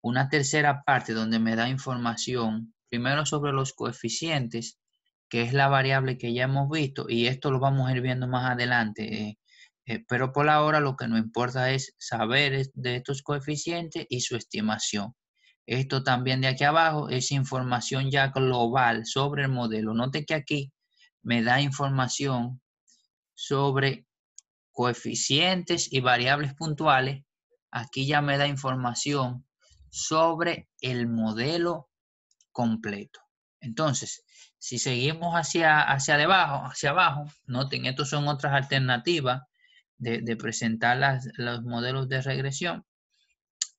Una tercera parte donde me da información primero sobre los coeficientes, que es la variable que ya hemos visto, y esto lo vamos a ir viendo más adelante. Eh, eh, pero por ahora lo que nos importa es saber de estos coeficientes y su estimación. Esto también de aquí abajo es información ya global sobre el modelo. Note que aquí me da información sobre coeficientes y variables puntuales. Aquí ya me da información sobre el modelo completo. Entonces, si seguimos hacia, hacia abajo, noten, estos son otras alternativas de, presentar los modelos de regresión.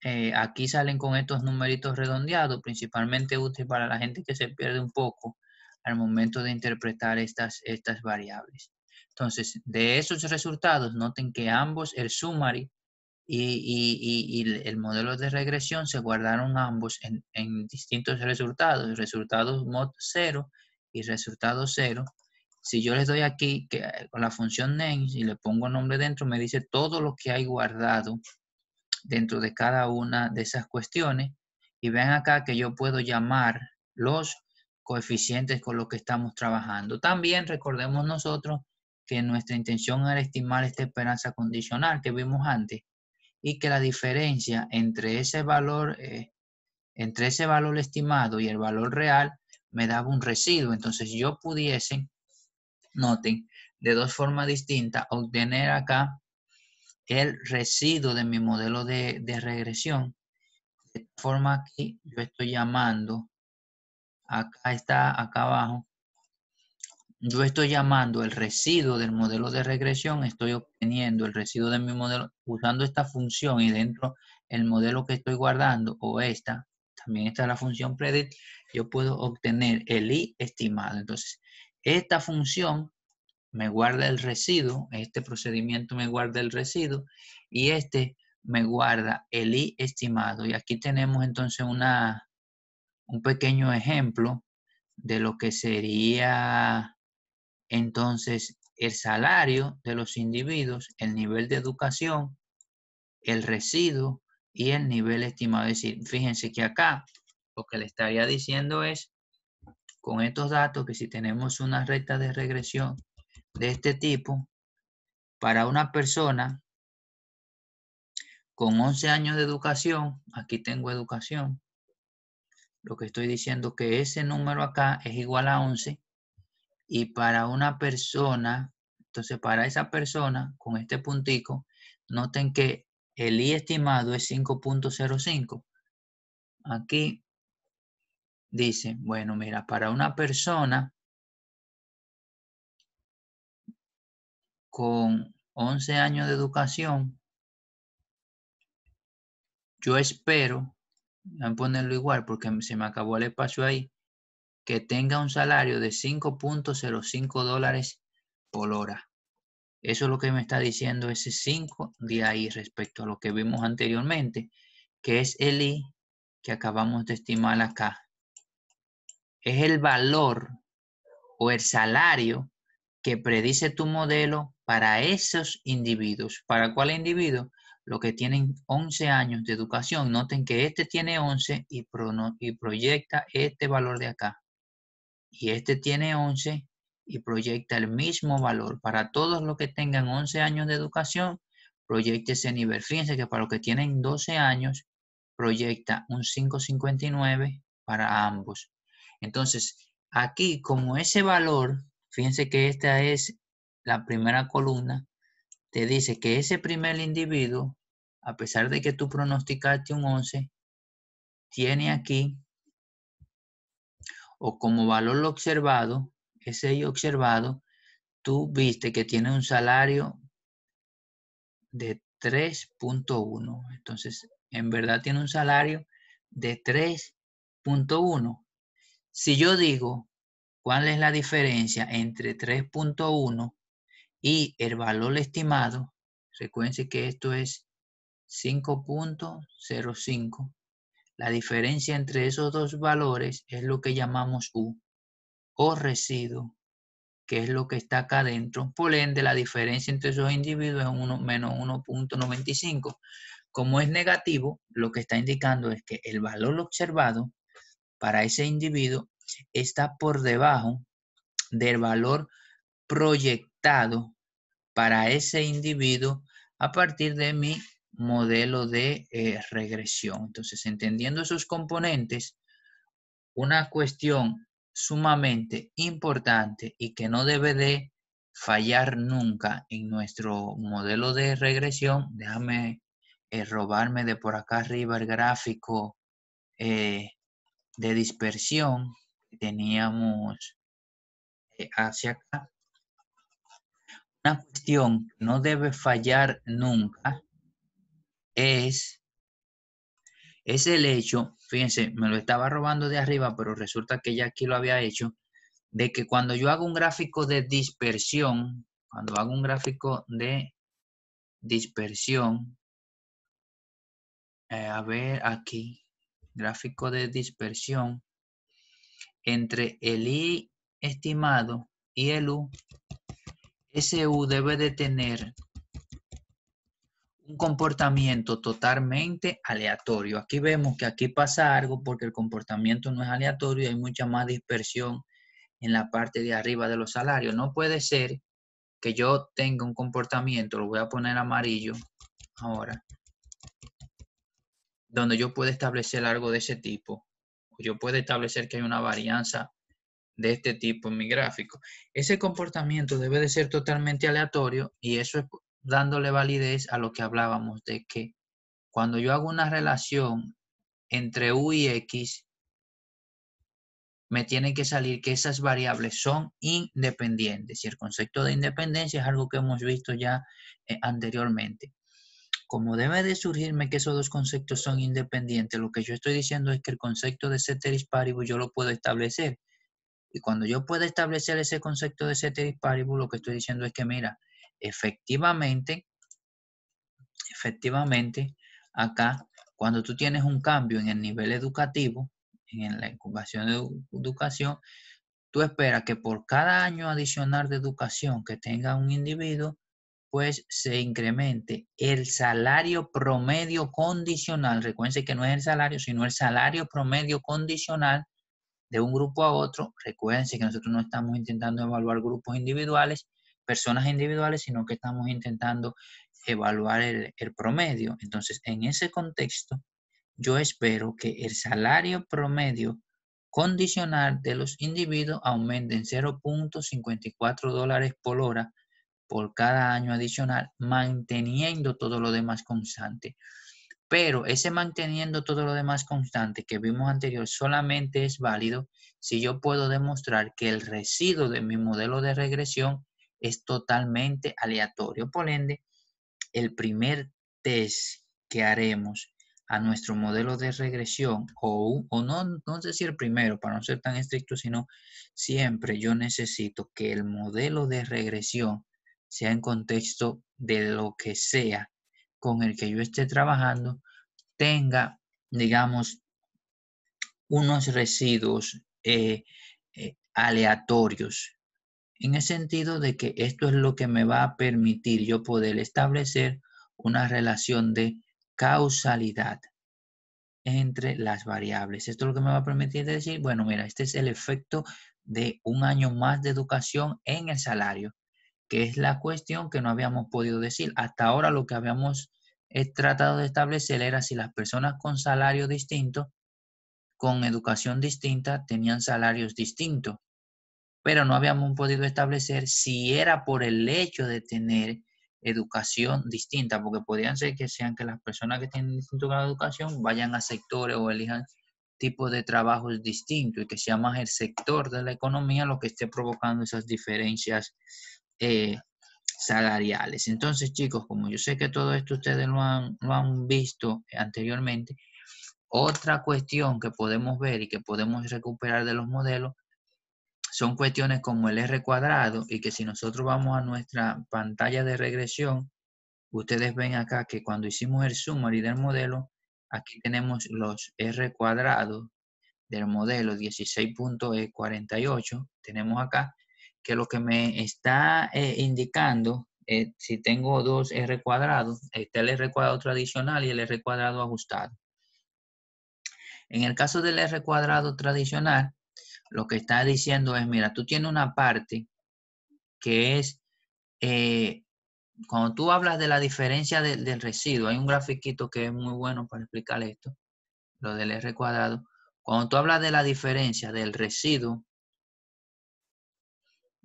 Eh, aquí salen con estos numeritos redondeados, principalmente útil para la gente que se pierde un poco al momento de interpretar estas, estas variables. Entonces, de esos resultados, noten que ambos, el summary y, el modelo de regresión, se guardaron ambos en, distintos resultados, resultados mod 0 y resultado 0, si yo les doy aquí que, con la función name y le pongo nombre dentro, me dice todo lo que hay guardado dentro de cada una de esas cuestiones. Y ven acá que yo puedo llamar los coeficientes con los que estamos trabajando. También recordemos nosotros que nuestra intención era estimar esta esperanza condicional que vimos antes y que la diferencia entre ese valor, eh, entre ese valor estimado y el valor real me daba un residuo. Entonces yo pudiese Noten, de dos formas distintas, obtener acá el residuo de mi modelo de, de regresión. De esta forma aquí yo estoy llamando, acá está, acá abajo, yo estoy llamando el residuo del modelo de regresión, estoy obteniendo el residuo de mi modelo usando esta función y dentro el modelo que estoy guardando o esta, también está la función predict, yo puedo obtener el i estimado. Entonces, esta función me guarda el residuo, este procedimiento me guarda el residuo y este me guarda el i estimado. Y aquí tenemos entonces una, un pequeño ejemplo de lo que sería entonces el salario de los individuos, el nivel de educación, el residuo y el nivel estimado. Es decir, fíjense que acá lo que le estaría diciendo es con estos datos que si tenemos una recta de regresión de este tipo, para una persona con 11 años de educación, aquí tengo educación, lo que estoy diciendo que ese número acá es igual a 11 y para una persona, entonces para esa persona con este puntico, noten que el I estimado es 5.05. Aquí dice, bueno, mira, para una persona con 11 años de educación, yo espero, voy a ponerlo igual porque se me acabó el espacio ahí, que tenga un salario de 5.05 dólares por hora. Eso es lo que me está diciendo ese 5 de ahí respecto a lo que vimos anteriormente, que es el I que acabamos de estimar acá, es el valor o el salario que predice tu modelo para esos individuos. ¿Para cuál individuo? Los que tienen 11 años de educación. Noten que este tiene 11 y, y proyecta este valor de acá. Y este tiene 11 y proyecta el mismo valor. Para todos los que tengan 11 años de educación, proyecta ese nivel. Fíjense que para los que tienen 12 años, proyecta un 5.59 para ambos. Entonces, aquí como ese valor, fíjense que esta es la primera columna, te dice que ese primer individuo, a pesar de que tú pronosticaste un 11, tiene aquí, o como valor observado, ese observado, tú viste que tiene un salario de 3.1. Entonces, en verdad tiene un salario de 3.1. Si yo digo cuál es la diferencia entre 3.1 y el valor estimado, recuerden que esto es 5.05. La diferencia entre esos dos valores es lo que llamamos U o residuo, que es lo que está acá adentro. Por ende, la diferencia entre esos individuos es 1, menos 1.95. Como es negativo, lo que está indicando es que el valor observado para ese individuo está por debajo del valor proyectado para ese individuo a partir de mi modelo de eh, regresión. Entonces, entendiendo esos componentes, una cuestión sumamente importante y que no debe de fallar nunca en nuestro modelo de regresión. Déjame eh, robarme de por acá arriba el gráfico eh, de dispersión que teníamos eh, hacia acá. Una cuestión que no debe fallar nunca es, es el hecho, fíjense, me lo estaba robando de arriba, pero resulta que ya aquí lo había hecho, de que cuando yo hago un gráfico de dispersión, cuando hago un gráfico de dispersión, eh, a ver aquí, gráfico de dispersión entre el I estimado y el U, u debe de tener un comportamiento totalmente aleatorio. Aquí vemos que aquí pasa algo porque el comportamiento no es aleatorio, hay mucha más dispersión en la parte de arriba de los salarios. No puede ser que yo tenga un comportamiento, lo voy a poner amarillo ahora, donde yo puedo establecer algo de ese tipo, o yo puedo establecer que hay una varianza de este tipo en mi gráfico. Ese comportamiento debe de ser totalmente aleatorio y eso es dándole validez a lo que hablábamos de que cuando yo hago una relación entre U y X, me tiene que salir que esas variables son independientes. Y el concepto de independencia es algo que hemos visto ya eh, anteriormente como debe de surgirme que esos dos conceptos son independientes, lo que yo estoy diciendo es que el concepto de ceteris paribus yo lo puedo establecer. Y cuando yo pueda establecer ese concepto de ceteris paribus, lo que estoy diciendo es que, mira, efectivamente, efectivamente, acá, cuando tú tienes un cambio en el nivel educativo, en la incubación de educación, tú esperas que por cada año adicional de educación que tenga un individuo, pues se incremente el salario promedio condicional, Recuerden que no es el salario, sino el salario promedio condicional de un grupo a otro, Recuerden que nosotros no estamos intentando evaluar grupos individuales, personas individuales, sino que estamos intentando evaluar el, el promedio. Entonces, en ese contexto, yo espero que el salario promedio condicional de los individuos aumente en 0.54 dólares por hora por cada año adicional, manteniendo todo lo demás constante. Pero ese manteniendo todo lo demás constante que vimos anterior solamente es válido si yo puedo demostrar que el residuo de mi modelo de regresión es totalmente aleatorio. Por ende, el primer test que haremos a nuestro modelo de regresión, o, no, no sé primero, para no ser tan estricto, sino siempre yo necesito que el modelo de regresión sea en contexto de lo que sea con el que yo esté trabajando, tenga, digamos, unos residuos eh, eh, aleatorios, en el sentido de que esto es lo que me va a permitir yo poder establecer una relación de causalidad entre las variables. Esto es lo que me va a permitir decir, bueno, mira, este es el efecto de un año más de educación en el salario que es la cuestión que no habíamos podido decir. Hasta ahora lo que habíamos eh, tratado de establecer era si las personas con salarios distinto, con educación distinta, tenían salarios distintos. Pero no habíamos podido establecer si era por el hecho de tener educación distinta, porque podían ser que sean que las personas que tienen distinto grado de educación vayan a sectores o elijan tipos de trabajos distintos y que sea más el sector de la economía lo que esté provocando esas diferencias eh, salariales. Entonces, chicos, como yo sé que todo esto ustedes lo han, lo han visto anteriormente, otra cuestión que podemos ver y que podemos recuperar de los modelos son cuestiones como el R cuadrado y que si nosotros vamos a nuestra pantalla de regresión, ustedes ven acá que cuando hicimos el summary del modelo, aquí tenemos los R cuadrados del modelo 16.48, tenemos acá que lo que me está eh, indicando, eh, si tengo dos R cuadrados, está el R cuadrado tradicional y el R cuadrado ajustado. En el caso del R cuadrado tradicional, lo que está diciendo es, mira, tú tienes una parte que es, eh, cuando tú hablas de la diferencia del residuo, hay un grafiquito que es muy bueno para explicar esto, lo del R cuadrado. Cuando tú hablas de la diferencia del residuo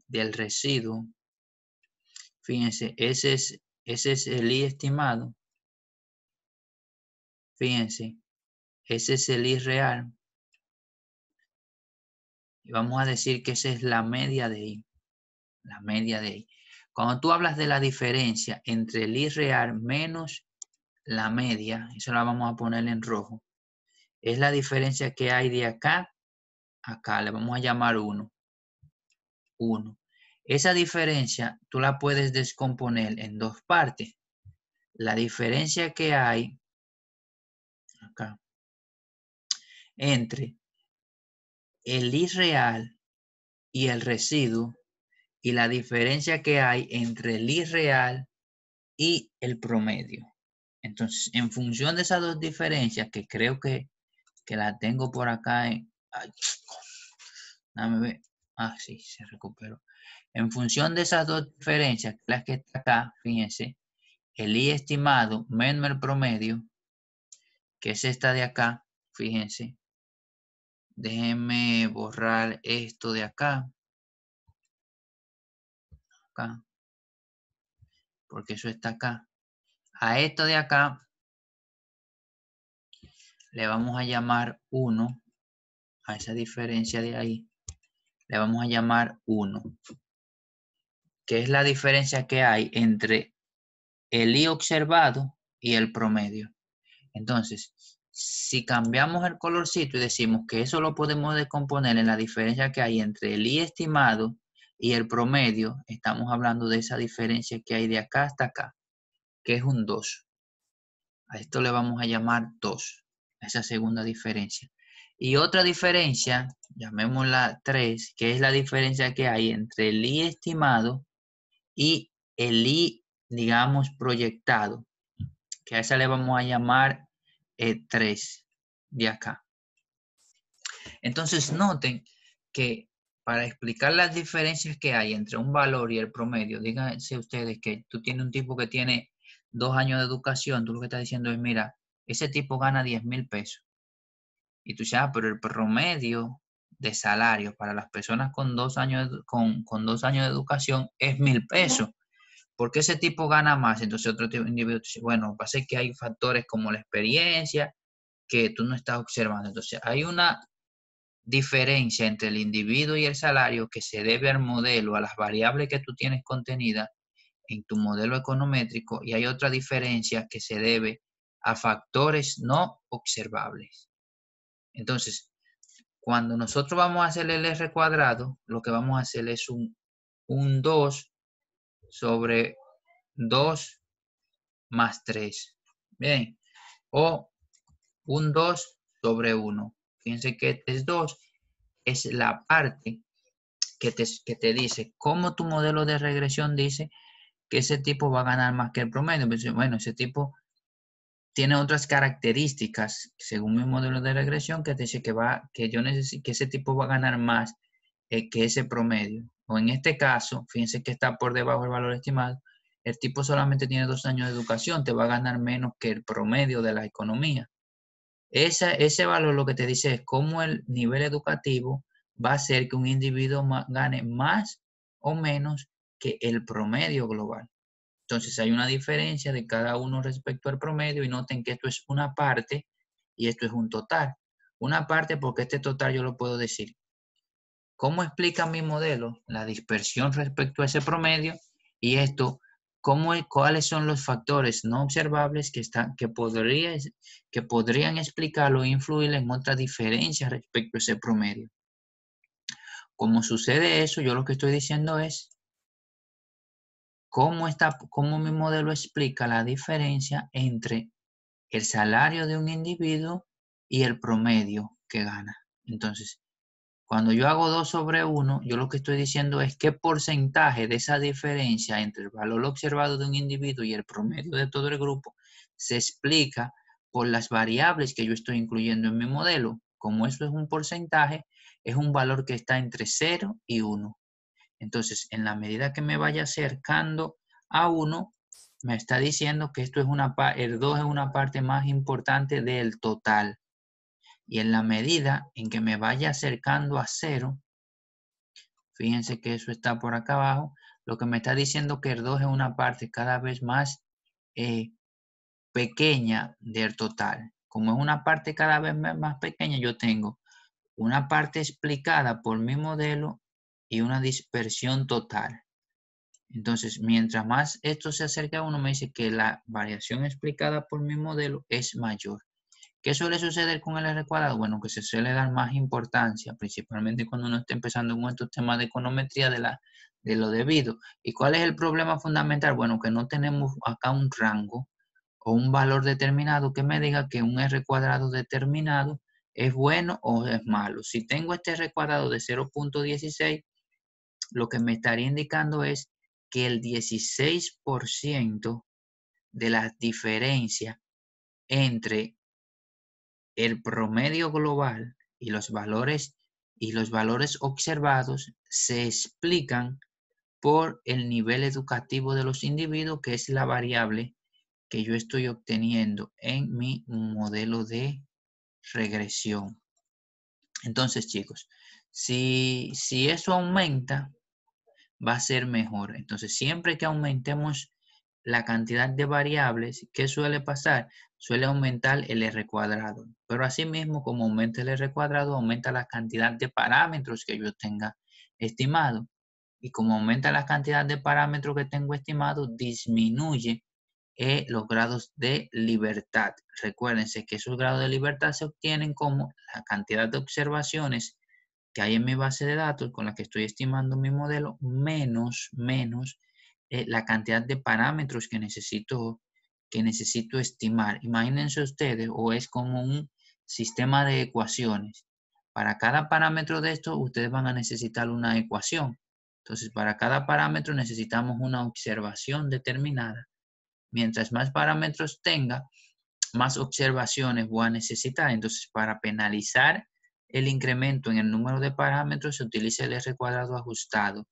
del residuo, fíjense, ese es, ese es el I estimado, fíjense, ese es el I real, y vamos a decir que esa es la media de I, la media de I. Cuando tú hablas de la diferencia entre el I real menos la media, eso la vamos a poner en rojo, es la diferencia que hay de acá a acá, le vamos a llamar 1. 1. Esa diferencia tú la puedes descomponer en dos partes. La diferencia que hay acá, entre el I real y el residuo y la diferencia que hay entre el I real y el promedio. Entonces, en función de esas dos diferencias, que creo que, que la tengo por acá, en, dame Ah, sí, se recuperó. En función de esas dos diferencias, las que está acá, fíjense, el I estimado menos el promedio, que es esta de acá, fíjense. Déjenme borrar esto de acá. Acá. Porque eso está acá. A esto de acá le vamos a llamar 1 a esa diferencia de ahí le vamos a llamar 1. ¿Qué es la diferencia que hay entre el i observado y el promedio? Entonces, si cambiamos el colorcito y decimos que eso lo podemos descomponer en la diferencia que hay entre el i estimado y el promedio, estamos hablando de esa diferencia que hay de acá hasta acá, que es un 2. A esto le vamos a llamar 2, esa segunda diferencia. Y otra diferencia, llamémosla 3, que es la diferencia que hay entre el I estimado y el I, digamos, proyectado, que a esa le vamos a llamar el eh, 3 de acá. Entonces noten que para explicar las diferencias que hay entre un valor y el promedio, díganse ustedes que tú tienes un tipo que tiene dos años de educación, tú lo que estás diciendo es, mira, ese tipo gana 10 mil pesos. Y tú dices, ah, pero el promedio de salario para las personas con dos años, con, dos años de educación es mil pesos. porque ese tipo gana más? Entonces otro tipo, de individuo dice, bueno, pasa que hay factores como la experiencia que tú no estás observando. Entonces hay una diferencia entre el individuo y el salario que se debe al modelo, a las variables que tú tienes contenidas en tu modelo econométrico y hay otra diferencia que se debe a factores no observables. Entonces, cuando nosotros vamos a hacer el r cuadrado, lo que vamos a hacer es un, 2 sobre 2 más 3. Bien, o un 2 sobre 1. Fíjense que este es 2 es la parte que te, que te, dice cómo tu modelo de regresión dice que ese tipo va a ganar más que el promedio. Pues, bueno, ese tipo tiene otras características, según mi modelo de regresión, que te dice que, va, que, yo que ese tipo va a ganar más eh, que ese promedio. O en este caso, fíjense que está por debajo del valor estimado, el tipo solamente tiene dos años de educación, te va a ganar menos que el promedio de la economía. ese valor lo que te dice es cómo el nivel educativo va a hacer que un individuo gane más o menos que el promedio global. Entonces hay una diferencia de cada uno respecto al promedio y noten que esto es una parte y esto es un total. Una parte porque este total yo lo puedo decir. ¿Cómo explica mi modelo la dispersión respecto a ese promedio? Y esto, ¿cómo, ¿cuáles son los factores no observables que, que, que podrían explicarlo e influir en otra diferencia respecto a ese promedio? Como sucede eso, yo lo que estoy diciendo es cómo, está, mi modelo explica la diferencia entre el salario de un individuo y el promedio que gana. Entonces, cuando yo hago 2 sobre 1, yo lo que estoy diciendo es qué porcentaje de esa diferencia entre el valor observado de un individuo y el promedio de todo el grupo se explica por las variables que yo estoy incluyendo en mi modelo. Como eso es un porcentaje, es un valor que está entre 0 y 1. Entonces, en la medida que me vaya acercando a 1, me está diciendo que esto es una el 2 es una parte más importante del total. Y en la medida en que me vaya acercando a 0, fíjense que eso está por acá abajo, lo que me está diciendo que el 2 es una parte cada vez más eh, pequeña del total. Como es una parte cada vez más pequeña, yo tengo una parte explicada por mi modelo y una dispersión total. Entonces, mientras más esto se acerca a uno, me dice que la variación explicada por mi modelo es mayor. ¿Qué suele suceder con el R cuadrado? Bueno, que se suele dar más importancia, principalmente cuando uno está empezando con estos temas de econometría de, la, de lo debido. ¿Y cuál es el problema fundamental? Bueno, que no tenemos acá un rango o un valor determinado que me diga que un R cuadrado determinado es bueno o es malo. Si tengo este R cuadrado de 0.16, lo que me estaría indicando es que el 16% de la diferencia entre el promedio global y los valores y los valores observados se explican por el nivel educativo de los individuos, que es la variable que yo estoy obteniendo en mi modelo de regresión. Entonces, chicos, si eso aumenta, va a ser mejor. Entonces, siempre que aumentemos la cantidad de variables, ¿qué suele pasar? Suele aumentar el R cuadrado. Pero asimismo, como aumenta el R cuadrado, aumenta la cantidad de parámetros que yo tenga estimado. Y como aumenta la cantidad de parámetros que tengo estimado, disminuye eh, los grados de libertad. Recuérdense que esos grados de libertad se obtienen como la cantidad de observaciones que hay en mi base de datos con la que estoy estimando mi modelo, menos, menos eh, la cantidad de parámetros que necesito, que necesito estimar. Imagínense ustedes, o es como un sistema de ecuaciones. Para cada parámetro de esto, ustedes van a necesitar una ecuación. Entonces, para cada parámetro necesitamos una observación determinada. Mientras más parámetros tenga, más observaciones voy a necesitar. Entonces, para penalizar el incremento en el número de parámetros se utiliza el R cuadrado ajustado,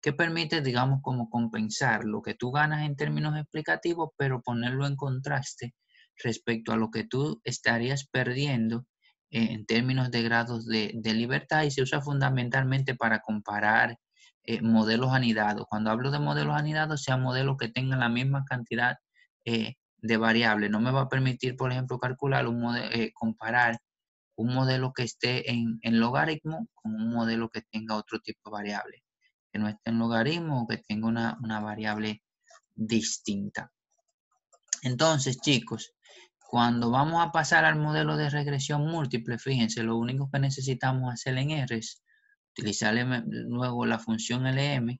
que permite, digamos, como compensar lo que tú ganas en términos explicativos, pero ponerlo en contraste respecto a lo que tú estarías perdiendo eh, en términos de grados de, libertad y se usa fundamentalmente para comparar eh, modelos anidados. Cuando hablo de modelos anidados, sean modelos que tengan la misma cantidad eh, de variables. No me va a permitir, por ejemplo, calcular un modelo, comparar un modelo que esté en, logaritmo con un modelo que tenga otro tipo de variable, que no esté en logaritmo o que tenga una, variable distinta. Entonces, chicos, cuando vamos a pasar al modelo de regresión múltiple, fíjense, lo único que necesitamos hacer en R es utilizar luego la función LM,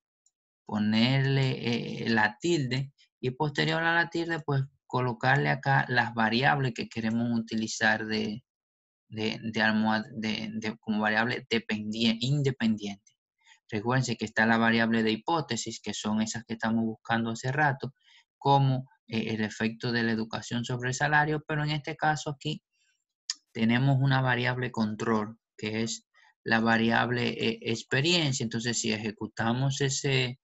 ponerle eh, la tilde y posterior a la tilde, pues colocarle acá las variables que queremos utilizar de, de, como variable dependiente, independiente. Recuerden que está la variable de hipótesis, que son esas que estamos buscando hace rato, como eh, el efecto de la educación sobre el salario, pero en este caso aquí tenemos una variable control, que es la variable eh, experiencia. Entonces, si ejecutamos ese,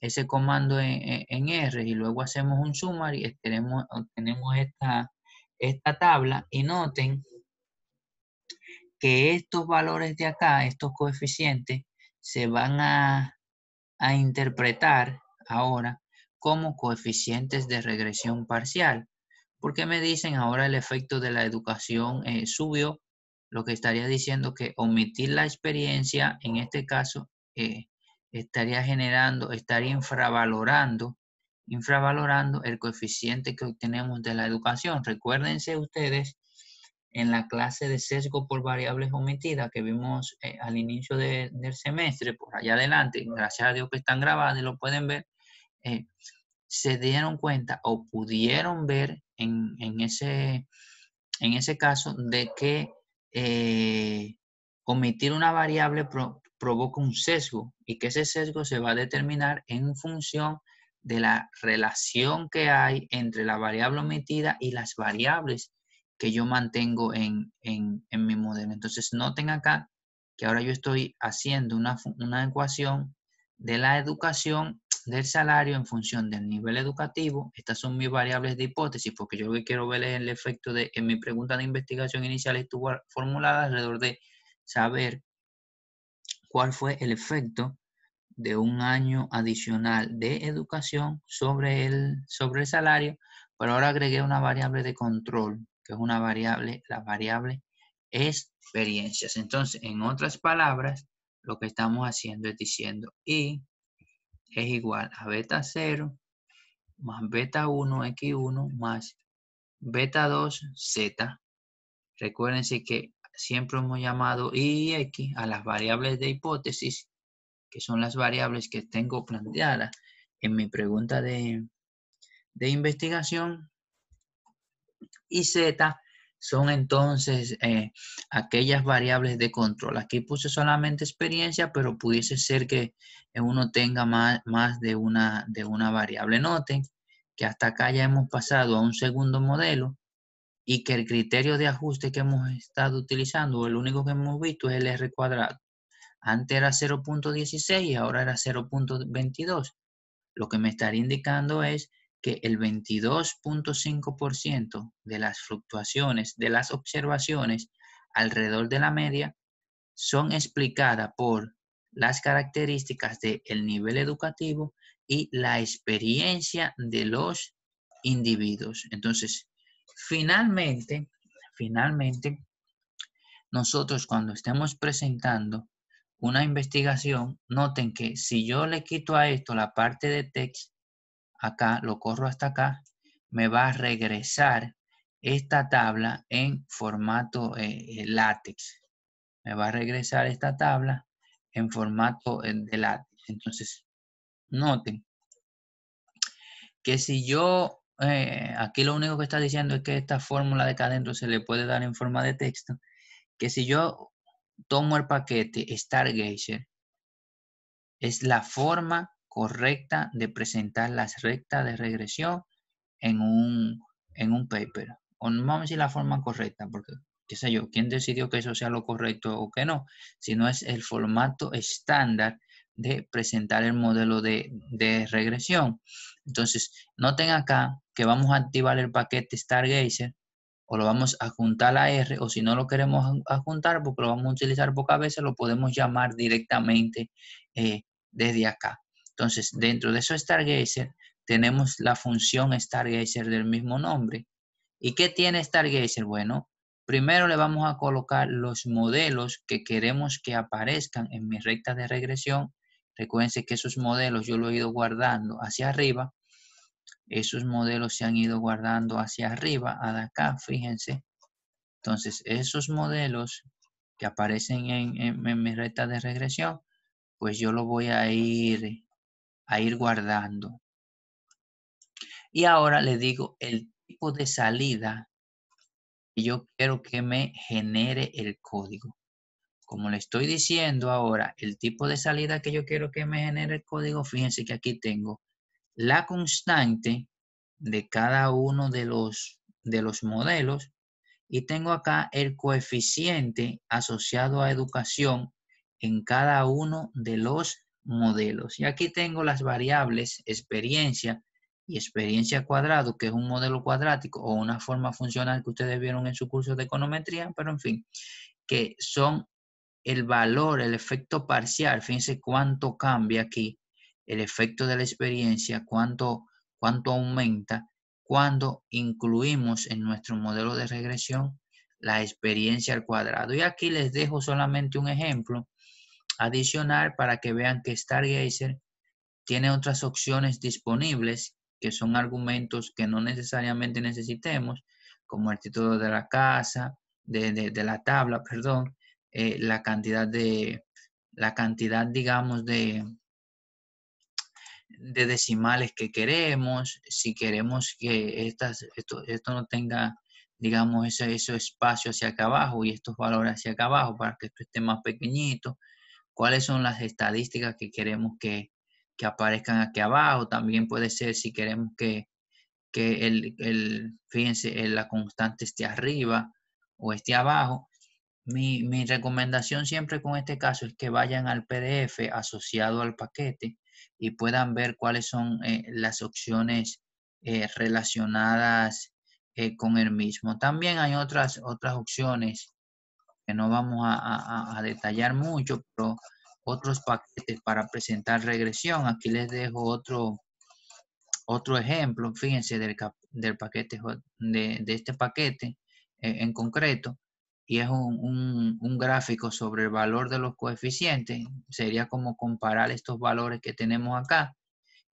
ese comando en, R y luego hacemos un summary, tenemos, obtenemos esta, esta tabla y noten que estos valores de acá, estos coeficientes, se van a, interpretar ahora como coeficientes de regresión parcial. Porque me dicen ahora el efecto de la educación eh, subió? Lo que estaría diciendo que omitir la experiencia, en este caso, eh, estaría generando, estaría infravalorando, infravalorando el coeficiente que obtenemos de la educación. Recuérdense ustedes en la clase de sesgo por variables omitidas que vimos eh, al inicio del semestre, por allá adelante, gracias a Dios que están grabadas y lo pueden ver, eh, se dieron cuenta o pudieron ver en, ese, en ese caso de que eh, omitir una variable provoca un sesgo y que ese sesgo se va a determinar en función de la relación que hay entre la variable omitida y las variables que yo mantengo en, mi modelo. Entonces, noten acá que ahora yo estoy haciendo una, ecuación de la educación del salario en función del nivel educativo. Estas son mis variables de hipótesis, porque yo lo quiero ver el efecto de, en mi pregunta de investigación inicial estuvo formulada alrededor de saber cuál fue el efecto de un año adicional de educación sobre el, sobre el salario, pero ahora agregué una variable de control que es una variable, la variable experiencias. Entonces, en otras palabras, lo que estamos haciendo es diciendo y es igual a beta 0 más beta 1 x1 más beta 2 z. Recuérdense que siempre hemos llamado y y x a las variables de hipótesis, que son las variables que tengo planteadas en mi pregunta de, de investigación y Z son entonces eh, aquellas variables de control. Aquí puse solamente experiencia, pero pudiese ser que eh, uno tenga más, de, una, de una variable. Noten que hasta acá ya hemos pasado a un segundo modelo y que el criterio de ajuste que hemos estado utilizando, o el único que hemos visto es el R cuadrado. Antes era 0.16 y ahora era 0.22. Lo que me estaría indicando es que el 22.5% de las fluctuaciones de las observaciones alrededor de la media son explicadas por las características del nivel educativo y la experiencia de los individuos. Entonces, finalmente, finalmente, nosotros cuando estemos presentando una investigación, noten que si yo le quito a esto la parte de text, acá, lo corro hasta acá, me va a regresar esta tabla en formato eh, eh, látex. Me va a regresar esta tabla en formato eh, de látex. Entonces, noten que si yo, aquí lo único que está diciendo es que esta fórmula de acá adentro se le puede dar en forma de texto, que si yo tomo el paquete Stargazer, es la forma correcta de presentar las rectas de regresión en un, en un paper. O no vamos a decir la forma correcta, porque qué sé yo, quién decidió que eso sea lo correcto o que no, si no es el formato estándar de presentar el modelo de, regresión. Entonces, noten acá que vamos a activar el paquete Stargazer o lo vamos a juntar a R o si no lo queremos juntar porque lo vamos a utilizar pocas veces, lo podemos llamar directamente eh, desde acá. Entonces, dentro de esos Stargazer tenemos la función Stargazer del mismo nombre. ¿Y qué tiene Stargazer? Bueno, primero le vamos a colocar los modelos que queremos que aparezcan en mi recta de regresión. Recuerden que esos modelos yo los he ido guardando hacia arriba. Esos modelos se han ido guardando hacia arriba, acá, fíjense. Entonces, esos modelos que aparecen en, en mi recta de regresión, pues yo los voy a ir a ir guardando. Y ahora le digo el tipo de salida que yo quiero que me genere el código. Como le estoy diciendo ahora, el tipo de salida que yo quiero que me genere el código, fíjense que aquí tengo la constante de cada uno de los, de los modelos y tengo acá el coeficiente asociado a educación en cada uno de los modelos. Y aquí tengo las variables experiencia y experiencia cuadrado, que es un modelo cuadrático o una forma funcional que ustedes vieron en su curso de econometría, pero en fin, que son el valor, el efecto parcial. Fíjense cuánto cambia aquí el efecto de la experiencia, cuánto, cuánto aumenta cuando incluimos en nuestro modelo de regresión la experiencia al cuadrado. Y aquí les dejo solamente un ejemplo adicionar para que vean que Stargazer tiene otras opciones disponibles que son argumentos que no necesariamente necesitemos, como el título de la casa, de, la tabla, perdón, eh, la cantidad de, la cantidad, digamos, de, de decimales que queremos, si queremos que esto, no tenga, digamos, ese, ese, espacio hacia acá abajo y estos valores hacia acá abajo para que esto esté más pequeñito cuáles son las estadísticas que queremos que, aparezcan aquí abajo. También puede ser si queremos que, que el, fíjense, el, la constante esté arriba o esté abajo. Mi, recomendación siempre con este caso es que vayan al PDF asociado al paquete y puedan ver cuáles son eh, las opciones eh, relacionadas eh, con el mismo. También hay otras, otras opciones que no vamos a, detallar mucho, pero otros paquetes para presentar regresión. Aquí les dejo otro, otro ejemplo, fíjense, del, paquete, de, este paquete eh, en concreto, y es un, gráfico sobre el valor de los coeficientes. Sería como comparar estos valores que tenemos acá,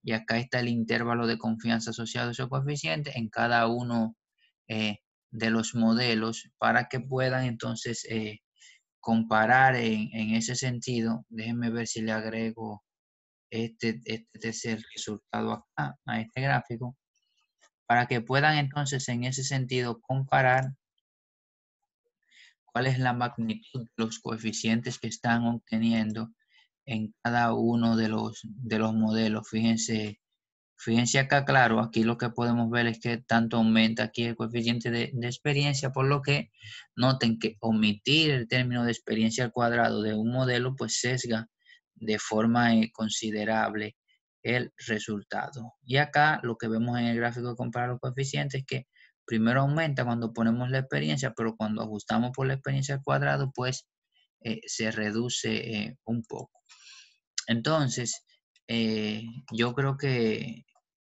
y acá está el intervalo de confianza asociado a esos coeficientes en cada uno eh, de los modelos para que puedan entonces eh, comparar en, ese sentido. Déjenme ver si le agrego este, este resultado acá, a este gráfico, para que puedan entonces en ese sentido comparar cuál es la magnitud de los coeficientes que están obteniendo en cada uno de los, de los modelos. Fíjense Fíjense acá, claro, aquí lo que podemos ver es que tanto aumenta aquí el coeficiente de, experiencia, por lo que noten que omitir el término de experiencia al cuadrado de un modelo, pues sesga de forma eh, considerable el resultado. Y acá lo que vemos en el gráfico de comparar los coeficientes es que primero aumenta cuando ponemos la experiencia, pero cuando ajustamos por la experiencia al cuadrado, pues eh, se reduce eh, un poco. Entonces, yo creo que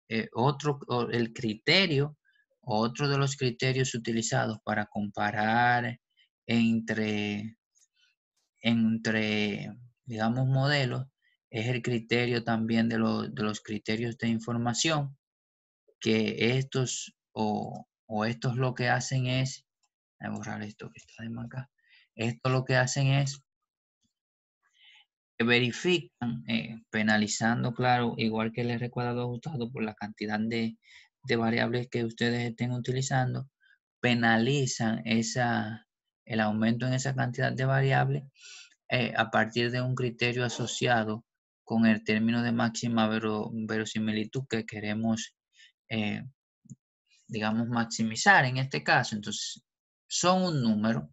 eh, otro, el criterio, otro de los criterios utilizados para comparar entre, entre digamos, modelos es el criterio también de, de los criterios de información, que estos o, o, estos lo que hacen es, a borrar esto que está de acá, esto lo que hacen es verifican, eh, penalizando, claro, igual que el cuadrado ajustado por la cantidad de, variables que ustedes estén utilizando, penalizan esa, el aumento en esa cantidad de variables eh, a partir de un criterio asociado con el término de máxima verosimilitud que queremos, eh, digamos, maximizar en este caso. Entonces, son un número,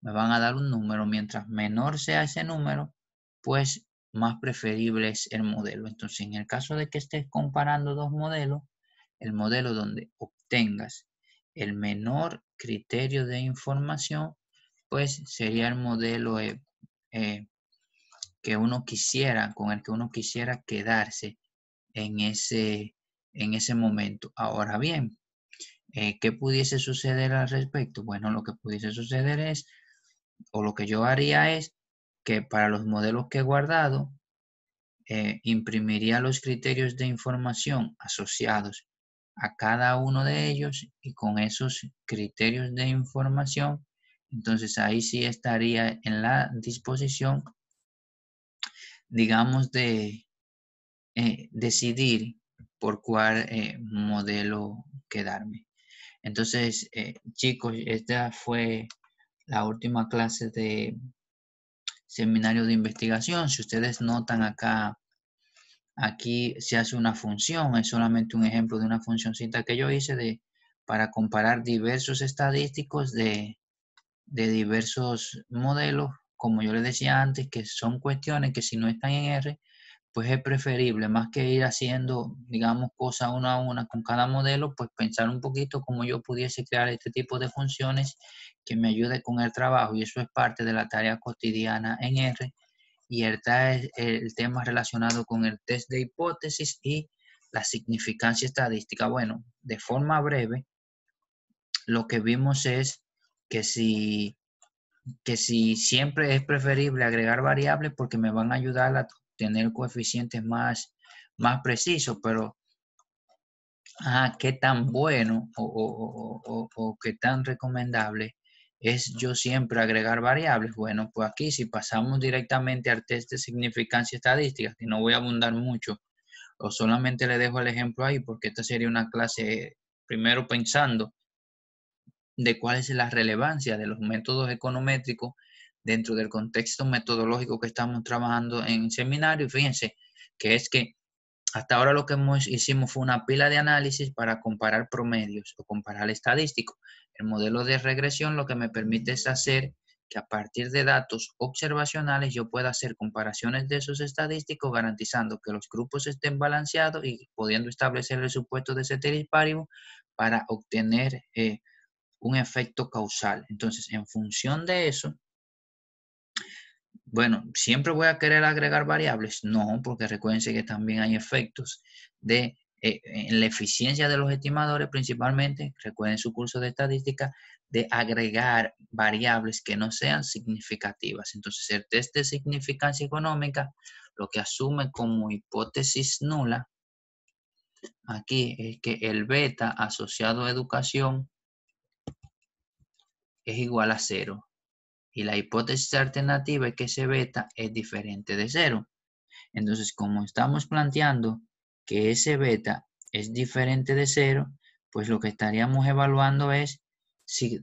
me van a dar un número, mientras menor sea ese número, pues más preferible es el modelo. Entonces, en el caso de que estés comparando dos modelos, el modelo donde obtengas el menor criterio de información, pues sería el modelo eh, eh, que uno quisiera, con el que uno quisiera quedarse en ese, en ese momento. Ahora bien, eh, ¿qué pudiese suceder al respecto? Bueno, lo que pudiese suceder es, o lo que yo haría es que para los modelos que he guardado eh, imprimiría los criterios de información asociados a cada uno de ellos y con esos criterios de información, entonces ahí sí estaría en la disposición, digamos, de eh, decidir por cuál eh, modelo quedarme. Entonces, chicos, esta fue la última clase de Seminario de investigación. Si ustedes notan acá, aquí se hace una función, es solamente un ejemplo de una funcióncita que yo hice de, para comparar diversos estadísticos de, de diversos modelos, como yo les decía antes, que son cuestiones que si no están en R, pues es preferible, más que ir haciendo, digamos, cosas una a una con cada modelo, pues pensar un poquito cómo yo pudiese crear este tipo de funciones que me ayude con el trabajo y eso es parte de la tarea cotidiana en R y el tema relacionado con el test de hipótesis y la significancia estadística. Bueno, de forma breve, lo que vimos es que si, que si siempre es preferible agregar variables porque me van a ayudar a tener coeficientes más, más precisos, pero ah, qué tan bueno o, o, qué tan recomendable es yo siempre agregar variables. Bueno, pues aquí si pasamos directamente al test de significancia estadística, que no voy a abundar mucho, o solamente le dejo el ejemplo ahí, porque esta sería una clase primero pensando de cuál es la relevancia de los métodos econométricos dentro del contexto metodológico que estamos trabajando en seminario. Fíjense que es que hasta ahora lo que hemos, hicimos fue una pila de análisis para comparar promedios o comparar estadísticos. El modelo de regresión lo que me permite es hacer que a partir de datos observacionales yo pueda hacer comparaciones de esos estadísticos garantizando que los grupos estén balanceados y pudiendo establecer el supuesto de ceteris paribus para obtener eh, un efecto causal. Entonces, en función de eso, bueno, ¿siempre voy a querer agregar variables? No, porque recuérdense que también hay efectos de eh, en la eficiencia de los estimadores, principalmente, recuerden su curso de estadística, de agregar variables que no sean significativas. Entonces, el test de significancia económica lo que asume como hipótesis nula aquí es que el beta asociado a educación es igual a cero y la hipótesis alternativa es que ese beta es diferente de cero. Entonces, como estamos planteando que ese beta es diferente de cero, pues lo que estaríamos evaluando es si,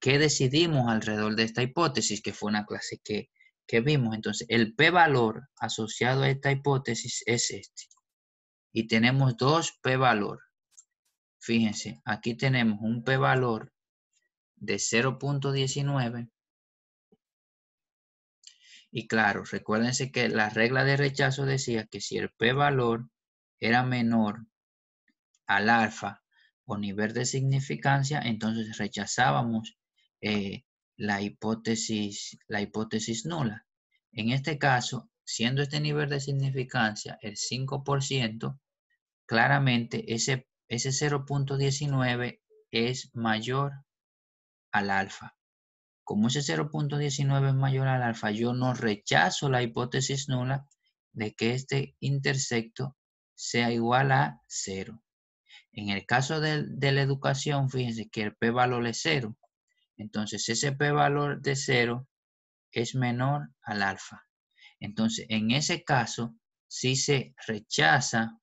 qué decidimos alrededor de esta hipótesis, que fue una clase que, que vimos. Entonces, el p-valor asociado a esta hipótesis es este. Y tenemos dos p-valor. Fíjense, aquí tenemos un p-valor de 0.19 y claro, recuérdense que la regla de rechazo decía que si el P valor era menor al alfa o nivel de significancia, entonces rechazábamos eh, la, hipótesis, la hipótesis nula. En este caso, siendo este nivel de significancia el 5%, claramente ese, ese 0.19 es mayor al alfa. Como ese 0.19 es mayor al alfa, yo no rechazo la hipótesis nula de que este intersecto sea igual a 0. En el caso de, la educación, fíjense que el p-valor es 0. Entonces, ese p-valor de 0 es menor al alfa. Entonces, en ese caso, si se rechaza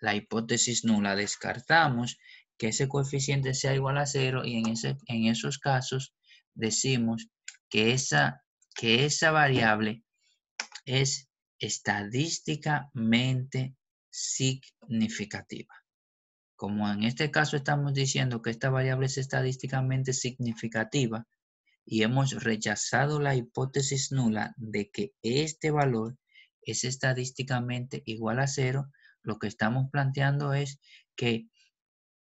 la hipótesis nula, descartamos que ese coeficiente sea igual a 0 y en, ese, en esos casos decimos que esa, que esa variable es estadísticamente significativa. Como en este caso estamos diciendo que esta variable es estadísticamente significativa y hemos rechazado la hipótesis nula de que este valor es estadísticamente igual a cero, lo que estamos planteando es que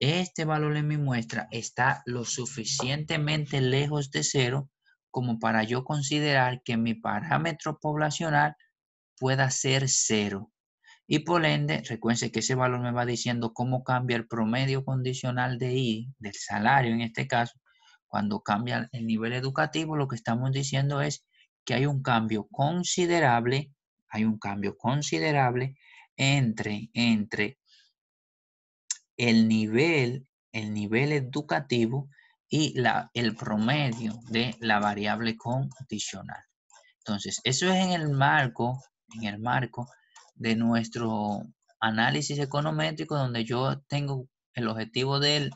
este valor en mi muestra está lo suficientemente lejos de cero como para yo considerar que mi parámetro poblacional pueda ser cero. Y por ende, recuerden que ese valor me va diciendo cómo cambia el promedio condicional de I, del salario en este caso, cuando cambia el nivel educativo, lo que estamos diciendo es que hay un cambio considerable, hay un cambio considerable entre, entre el nivel, el nivel educativo y la, el promedio de la variable condicional. Entonces, eso es en el marco, en el marco de nuestro análisis econométrico, donde yo tengo el objetivo del,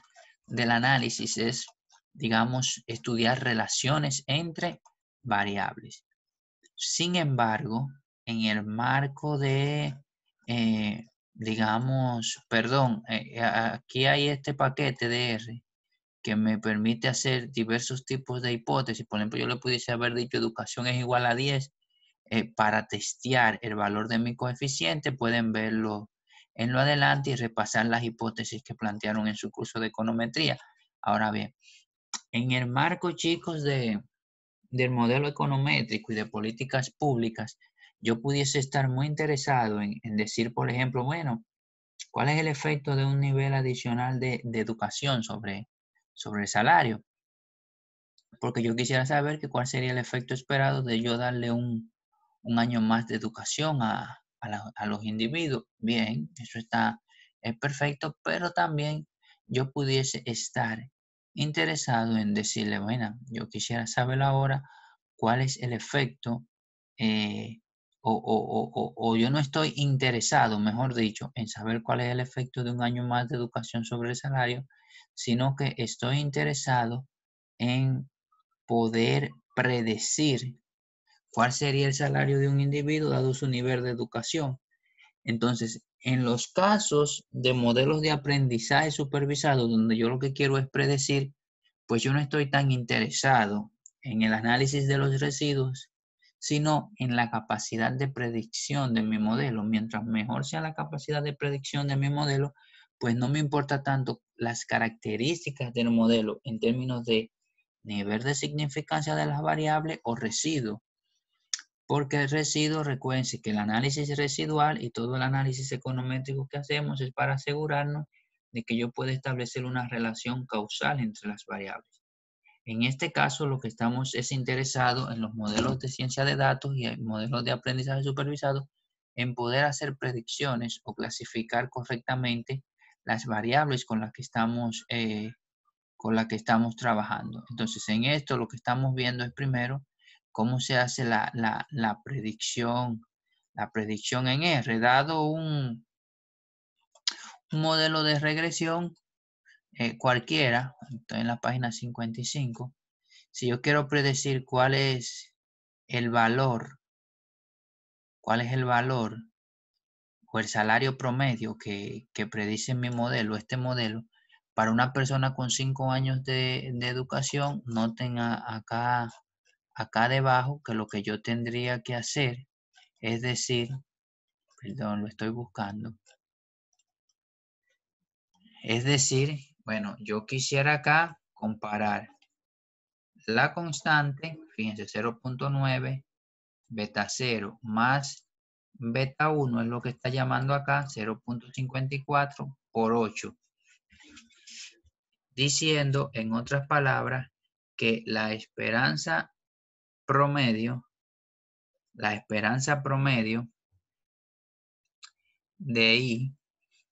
análisis es, digamos, estudiar relaciones entre variables. Sin embargo, en el marco de eh, digamos, perdón, eh, eh, aquí hay este paquete de R que me permite hacer diversos tipos de hipótesis. Por ejemplo, yo le pudiese haber dicho educación es igual a 10 eh, para testear el valor de mi coeficiente. Pueden verlo en lo adelante y repasar las hipótesis que plantearon en su curso de econometría. Ahora bien, en el marco, chicos, del modelo econométrico y de políticas públicas, yo pudiese estar muy interesado en, decir, por ejemplo, bueno, ¿cuál es el efecto de un nivel adicional de, educación sobre, sobre el salario? Porque yo quisiera saber que cuál sería el efecto esperado de yo darle un, año más de educación a, los individuos. Bien, eso está es perfecto, pero también yo pudiese estar interesado en decirle, bueno, yo quisiera saber ahora cuál es el efecto eh, o, yo no estoy interesado, mejor dicho, en saber cuál es el efecto de un año más de educación sobre el salario, sino que estoy interesado en poder predecir cuál sería el salario de un individuo dado su nivel de educación. Entonces, en los casos de modelos de aprendizaje supervisado, donde yo lo que quiero es predecir, pues yo no estoy tan interesado en el análisis de los residuos sino en la capacidad de predicción de mi modelo. Mientras mejor sea la capacidad de predicción de mi modelo, pues no me importa tanto las características del modelo en términos de nivel de significancia de las variables o residuo. Porque el residuo, recuerden que el análisis residual y todo el análisis econométrico que hacemos es para asegurarnos de que yo pueda establecer una relación causal entre las variables. En este caso, lo que estamos es interesado en los modelos de ciencia de datos y modelos de aprendizaje supervisado en poder hacer predicciones o clasificar correctamente las variables con las que estamos, eh, con las que estamos trabajando. Entonces, en esto lo que estamos viendo es primero cómo se hace la, predicción, la predicción en R, dado un, un modelo de regresión, eh, cualquiera, estoy en la página 55, si yo quiero predecir cuál es el valor, cuál es el valor o el salario promedio que, predice mi modelo, este modelo, para una persona con 5 años de, educación, noten acá, acá debajo que lo que yo tendría que hacer es decir, perdón, lo estoy buscando, es decir bueno, yo quisiera acá comparar la constante, fíjense, 0.9, beta 0 más beta 1 es lo que está llamando acá, 0.54 por 8. Diciendo, en otras palabras, que la esperanza promedio, la esperanza promedio de I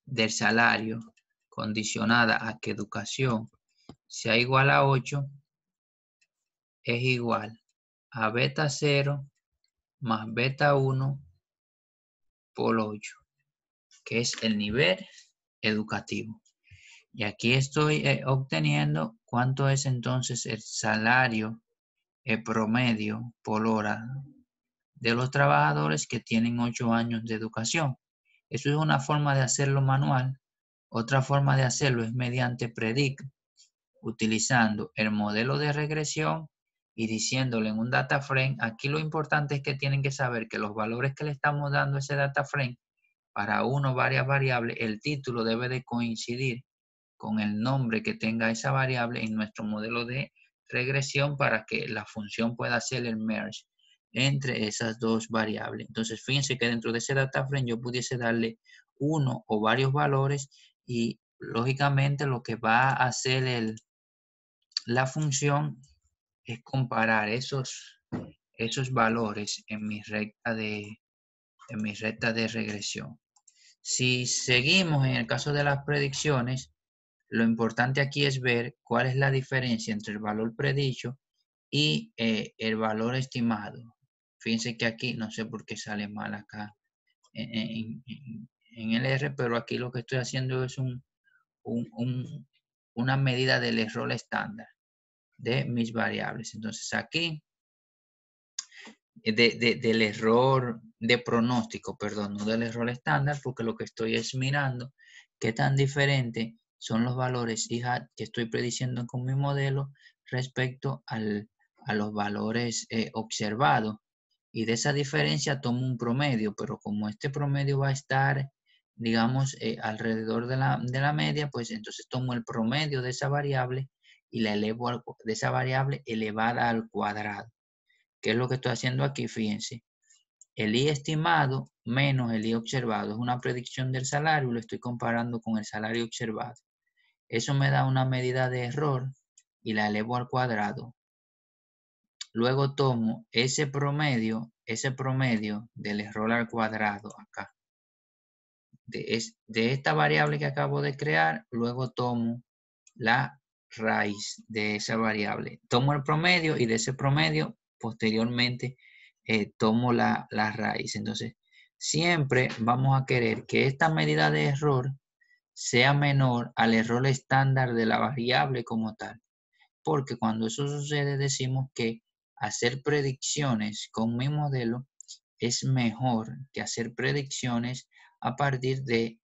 del salario condicionada a que educación sea igual a 8 es igual a beta 0 más beta 1 por 8, que es el nivel educativo. Y aquí estoy eh, obteniendo cuánto es entonces el salario promedio por hora de los trabajadores que tienen 8 años de educación. Eso es una forma de hacerlo manual otra forma de hacerlo es mediante predict, utilizando el modelo de regresión y diciéndole en un data frame, aquí lo importante es que tienen que saber que los valores que le estamos dando a ese data frame, para uno varias variables, el título debe de coincidir con el nombre que tenga esa variable en nuestro modelo de regresión para que la función pueda hacer el merge entre esas dos variables. Entonces, fíjense que dentro de ese data frame yo pudiese darle uno o varios valores y lógicamente lo que va a hacer la función es comparar esos, esos valores en mi recta de, de regresión. Si seguimos en el caso de las predicciones, lo importante aquí es ver cuál es la diferencia entre el valor predicho y eh, el valor estimado. Fíjense que aquí, no sé por qué sale mal acá en, en el R pero aquí lo que estoy haciendo es un, una medida del error estándar de mis variables. Entonces aquí, del error de pronóstico, perdón, no del error estándar, porque lo que estoy es mirando qué tan diferente son los valores que estoy prediciendo con mi modelo respecto a los valores eh, observados. Y de esa diferencia tomo un promedio, pero como este promedio va a estar digamos, eh, alrededor de la, media, pues entonces tomo el promedio de esa variable y la elevo de esa variable elevada al cuadrado. ¿Qué es lo que estoy haciendo aquí? Fíjense. El I estimado menos el I observado es una predicción del salario, lo estoy comparando con el salario observado. Eso me da una medida de error y la elevo al cuadrado. Luego tomo ese promedio, ese promedio del error al cuadrado acá de, esta variable que acabo de crear, luego tomo la raíz de esa variable. Tomo el promedio y de ese promedio posteriormente eh, tomo la, la, raíz. Entonces, siempre vamos a querer que esta medida de error sea menor al error estándar de la variable como tal. Porque cuando eso sucede decimos que hacer predicciones con mi modelo es mejor que hacer predicciones a partir del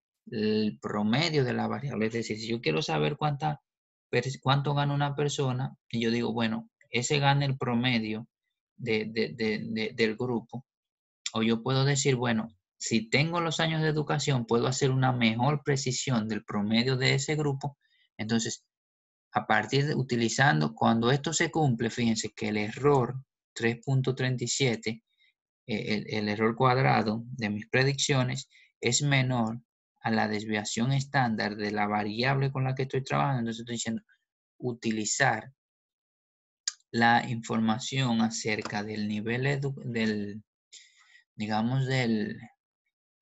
promedio de la variable. Es decir, si yo quiero saber cuánta, cuánto gana una persona, y yo digo, bueno, ese gana el promedio del grupo, o yo puedo decir, bueno, si tengo los años de educación, puedo hacer una mejor precisión del promedio de ese grupo. Entonces, a partir de utilizando, cuando esto se cumple, fíjense que el error 3.37, e-, el, error cuadrado de mis predicciones, es menor a la desviación estándar de la variable con la que estoy trabajando, entonces estoy diciendo utilizar la información acerca del nivel digamos, del,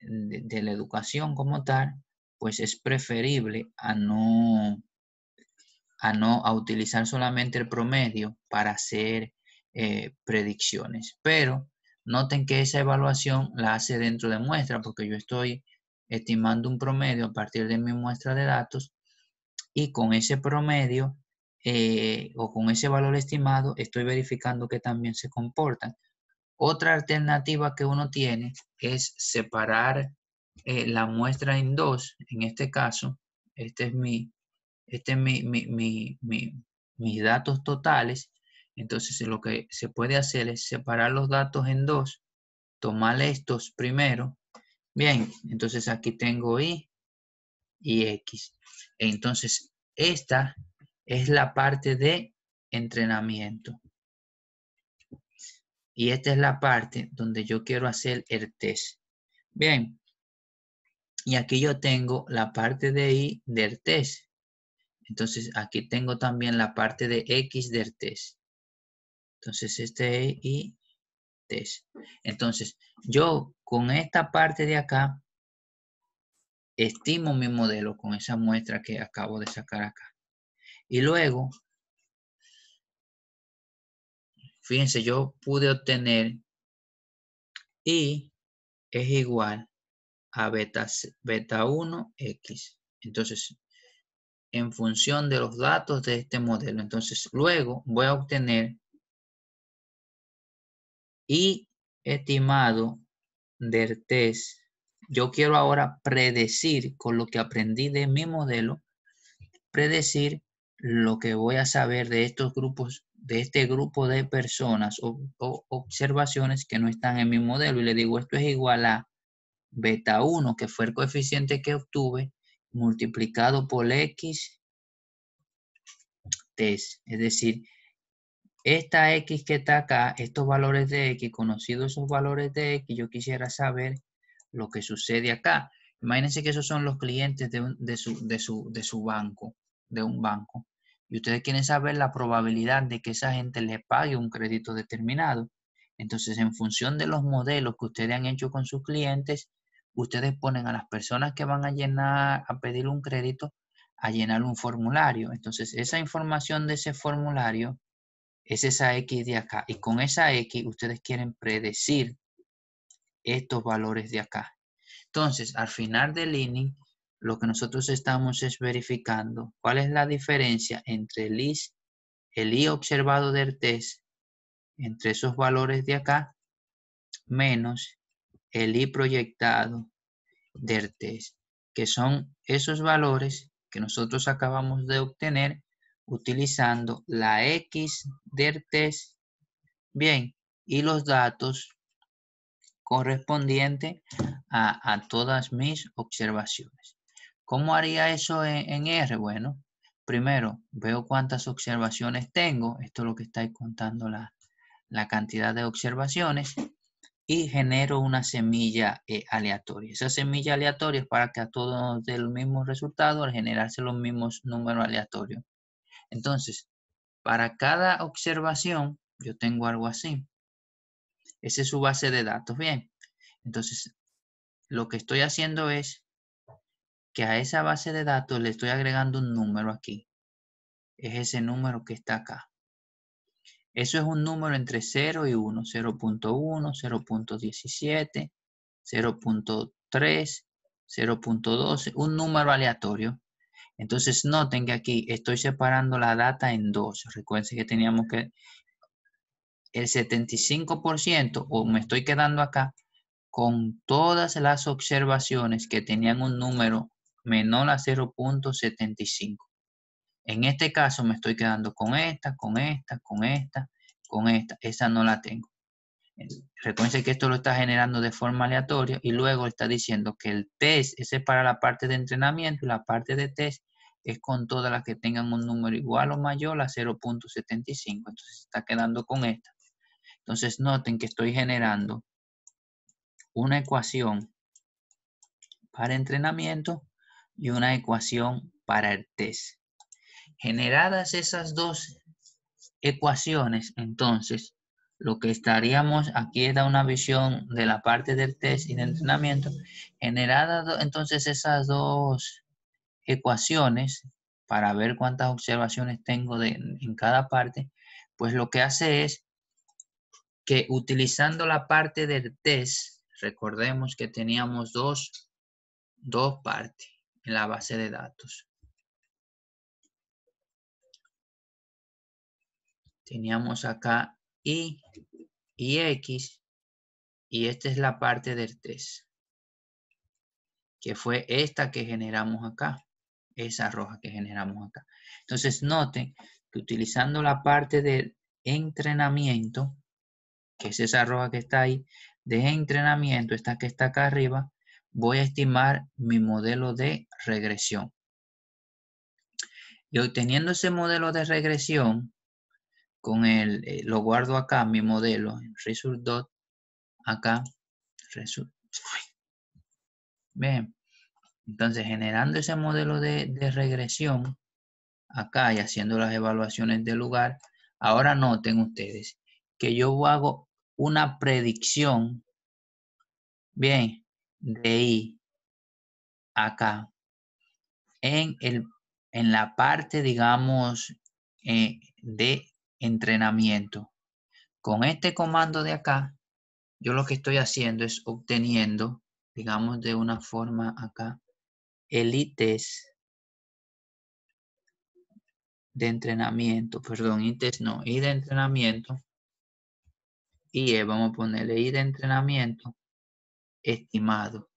de, la educación como tal, pues es preferible a no, a no a utilizar solamente el promedio para hacer eh, predicciones. Pero Noten que esa evaluación la hace dentro de muestra porque yo estoy estimando un promedio a partir de mi muestra de datos y con ese promedio eh, o con ese valor estimado estoy verificando que también se comportan. Otra alternativa que uno tiene es separar eh, la muestra en dos. En este caso, este es mi, este es mi, mis datos totales entonces lo que se puede hacer es separar los datos en dos, tomar estos primero. Bien, entonces aquí tengo y y x. Entonces esta es la parte de entrenamiento. Y esta es la parte donde yo quiero hacer el test. Bien, y aquí yo tengo la parte de y del test. Entonces aquí tengo también la parte de x del test. Entonces, este es y t Entonces, yo con esta parte de acá, estimo mi modelo con esa muestra que acabo de sacar acá. Y luego, fíjense, yo pude obtener y es igual a beta, beta 1x. Entonces, en función de los datos de este modelo. Entonces, luego voy a obtener y estimado del test, yo quiero ahora predecir con lo que aprendí de mi modelo, predecir lo que voy a saber de estos grupos, de este grupo de personas o, observaciones que no están en mi modelo. Y le digo, esto es igual a beta 1, que fue el coeficiente que obtuve, multiplicado por X test. Es decir, esta X que está acá, estos valores de X, conocidos esos valores de X, yo quisiera saber lo que sucede acá. Imagínense que esos son los clientes de, de, su, su banco, de un banco. Y ustedes quieren saber la probabilidad de que esa gente les pague un crédito determinado. Entonces, en función de los modelos que ustedes han hecho con sus clientes, ustedes ponen a las personas que van a llenar, a pedir un crédito, a llenar un formulario. Entonces, esa información de ese formulario es esa X de acá. Y con esa X ustedes quieren predecir estos valores de acá. Entonces, al final del inning, lo que nosotros estamos es verificando cuál es la diferencia entre el I, el I observado del test, entre esos valores de acá, menos el I proyectado del test, que son esos valores que nosotros acabamos de obtener utilizando la X del test. Bien, y los datos correspondientes a, todas mis observaciones. ¿Cómo haría eso en, R? Bueno, primero veo cuántas observaciones tengo. Esto es lo que estáis contando la, cantidad de observaciones y genero una semilla eh, aleatoria. Esa semilla aleatoria es para que a todos nos dé el mismo resultado al generarse los mismos números aleatorios. Entonces, para cada observación, yo tengo algo así. Esa es su base de datos. Bien, entonces, lo que estoy haciendo es que a esa base de datos le estoy agregando un número aquí. Es ese número que está acá. Eso es un número entre 0 y 1, 0.1, 0.17, 0.3, 0.12, un número aleatorio. Entonces noten que aquí estoy separando la data en dos. Recuerden que teníamos que el 75% o me estoy quedando acá con todas las observaciones que tenían un número menor a 0.75. En este caso me estoy quedando con esta, con esta, con esta, con esta. Esa no la tengo. Recuerden que esto lo está generando de forma aleatoria y luego está diciendo que el test, es para la parte de entrenamiento y la parte de test es con todas las que tengan un número igual o mayor a 0.75. Entonces está quedando con esta. Entonces noten que estoy generando una ecuación para entrenamiento y una ecuación para el test. Generadas esas dos ecuaciones, entonces lo que estaríamos aquí da una visión de la parte del test y del entrenamiento. Generada entonces esas dos ecuaciones para ver cuántas observaciones tengo en cada parte, pues lo que hace es que utilizando la parte del test, recordemos que teníamos dos, dos partes en la base de datos. Teníamos acá y, y x, y esta es la parte del 3, que fue esta que generamos acá, esa roja que generamos acá. Entonces noten que utilizando la parte de entrenamiento, que es esa roja que está ahí, de entrenamiento, esta que está acá arriba, voy a estimar mi modelo de regresión. Y obteniendo ese modelo de regresión, con el, eh, lo guardo acá, mi modelo, result acá, result. Bien, entonces generando ese modelo de, regresión acá y haciendo las evaluaciones del lugar, ahora noten ustedes que yo hago una predicción, bien, de I acá, en, el, en la parte, digamos, eh, de entrenamiento. Con este comando de acá, yo lo que estoy haciendo es obteniendo, digamos de una forma acá, elites de entrenamiento, perdón, ITES no, y de entrenamiento, y e, vamos a ponerle I de entrenamiento estimado.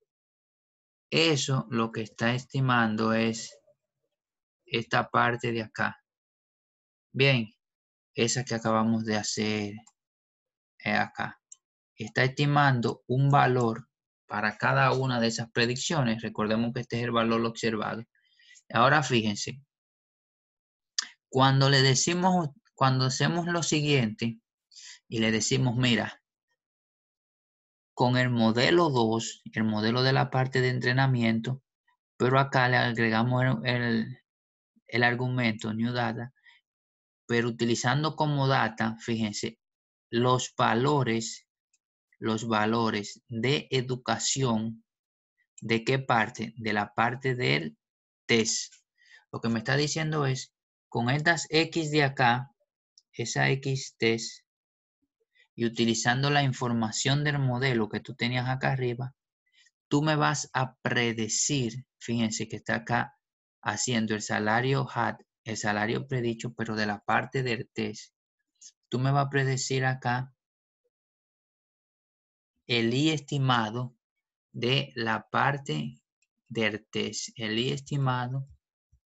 Eso lo que está estimando es esta parte de acá. Bien, esa que acabamos de hacer eh, acá. Está estimando un valor para cada una de esas predicciones. Recordemos que este es el valor observado. Ahora fíjense. Cuando le decimos, cuando hacemos lo siguiente y le decimos, mira, con el modelo 2, el modelo de la parte de entrenamiento, pero acá le agregamos el, el argumento New Data, pero utilizando como data, fíjense, los valores, los valores de educación, ¿de qué parte? De la parte del test. Lo que me está diciendo es, con estas X de acá, esa X test, y utilizando la información del modelo que tú tenías acá arriba, tú me vas a predecir, fíjense que está acá haciendo el salario HAT el salario predicho, pero de la parte del test. Tú me vas a predecir acá el I estimado de la parte del test. El I estimado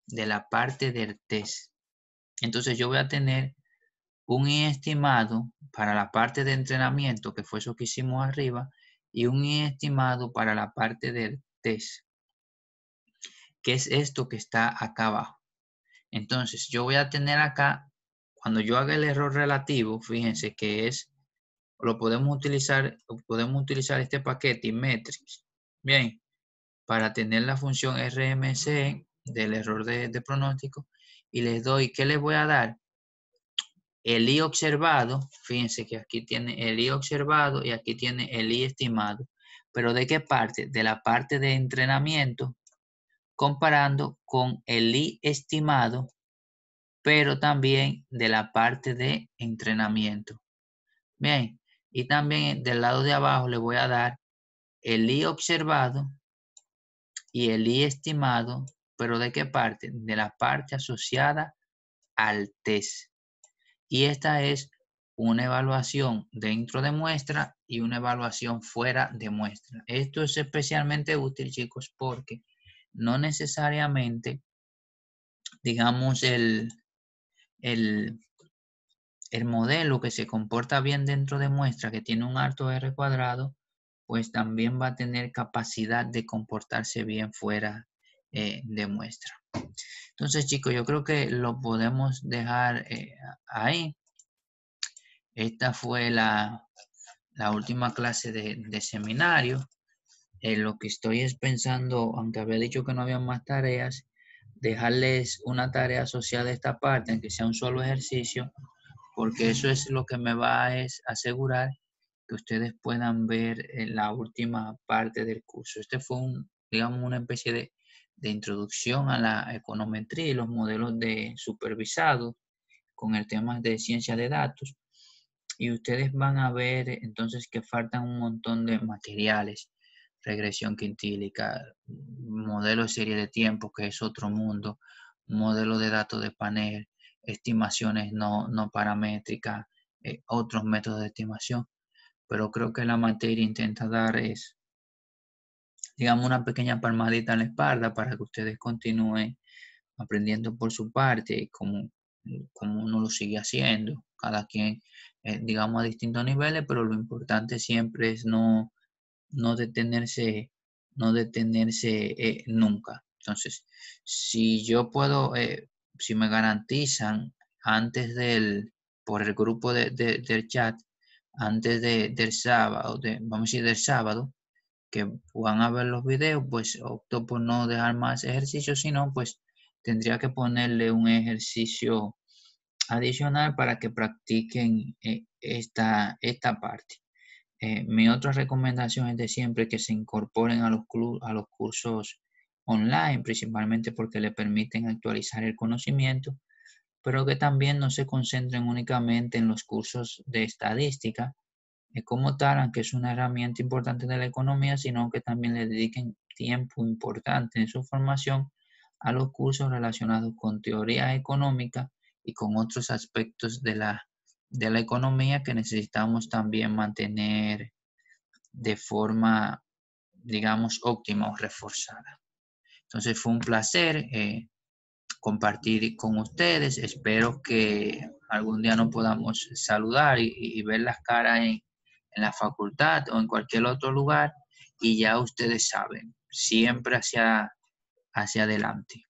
de la parte del test. Entonces yo voy a tener un I estimado para la parte de entrenamiento, que fue eso que hicimos arriba, y un I estimado para la parte del test, que es esto que está acá abajo. Entonces, yo voy a tener acá, cuando yo haga el error relativo, fíjense que es, lo podemos utilizar, podemos utilizar este paquete y metrics, bien, para tener la función RMC del error de, de pronóstico, y les doy, ¿qué les voy a dar? el i observado, fíjense que aquí tiene el i observado y aquí tiene el i estimado, pero ¿de qué parte? De la parte de entrenamiento comparando con el I estimado, pero también de la parte de entrenamiento. Bien, y también del lado de abajo le voy a dar el I observado y el I estimado, pero ¿de qué parte? De la parte asociada al test. Y esta es una evaluación dentro de muestra y una evaluación fuera de muestra. Esto es especialmente útil, chicos, porque no necesariamente, digamos, el, modelo que se comporta bien dentro de muestra, que tiene un alto R cuadrado, pues también va a tener capacidad de comportarse bien fuera eh, de muestra. Entonces, chicos, yo creo que lo podemos dejar eh, ahí. Esta fue la, última clase de seminario. Eh, lo que estoy es pensando, aunque había dicho que no había más tareas, dejarles una tarea asociada a esta parte, que sea un solo ejercicio, porque eso es lo que me va a asegurar que ustedes puedan ver eh, la última parte del curso. Este fue digamos, una especie de, introducción a la econometría y los modelos de supervisado con el tema de ciencia de datos. Y ustedes van a ver entonces que faltan un montón de materiales regresión quintílica, modelo de serie de tiempo, que es otro mundo, modelo de datos de panel, estimaciones no, paramétricas, eh, otros métodos de estimación. Pero creo que la materia intenta dar es, digamos, una pequeña palmadita en la espalda para que ustedes continúen aprendiendo por su parte, como, como uno lo sigue haciendo, cada quien, eh, digamos, a distintos niveles, pero lo importante siempre es no no detenerse, no detenerse eh, nunca. Entonces, si yo puedo, eh, si me garantizan antes del, por el grupo de, del chat, antes de, del sábado, de, vamos a decir del sábado, que van a ver los videos, pues opto por no dejar más ejercicios, sino pues tendría que ponerle un ejercicio adicional para que practiquen eh, esta, esta parte. Eh, mi otra recomendación es de siempre que se incorporen a los, cursos online, principalmente porque le permiten actualizar el conocimiento, pero que también no se concentren únicamente en los cursos de estadística, eh, como tal, aunque es una herramienta importante de la economía, sino que también le dediquen tiempo importante en su formación a los cursos relacionados con teoría económica y con otros aspectos de la de la economía que necesitamos también mantener de forma, digamos, óptima o reforzada. Entonces fue un placer eh, compartir con ustedes. Espero que algún día nos podamos saludar y, ver las caras en, en la facultad o en cualquier otro lugar. Y ya ustedes saben, siempre hacia, hacia adelante.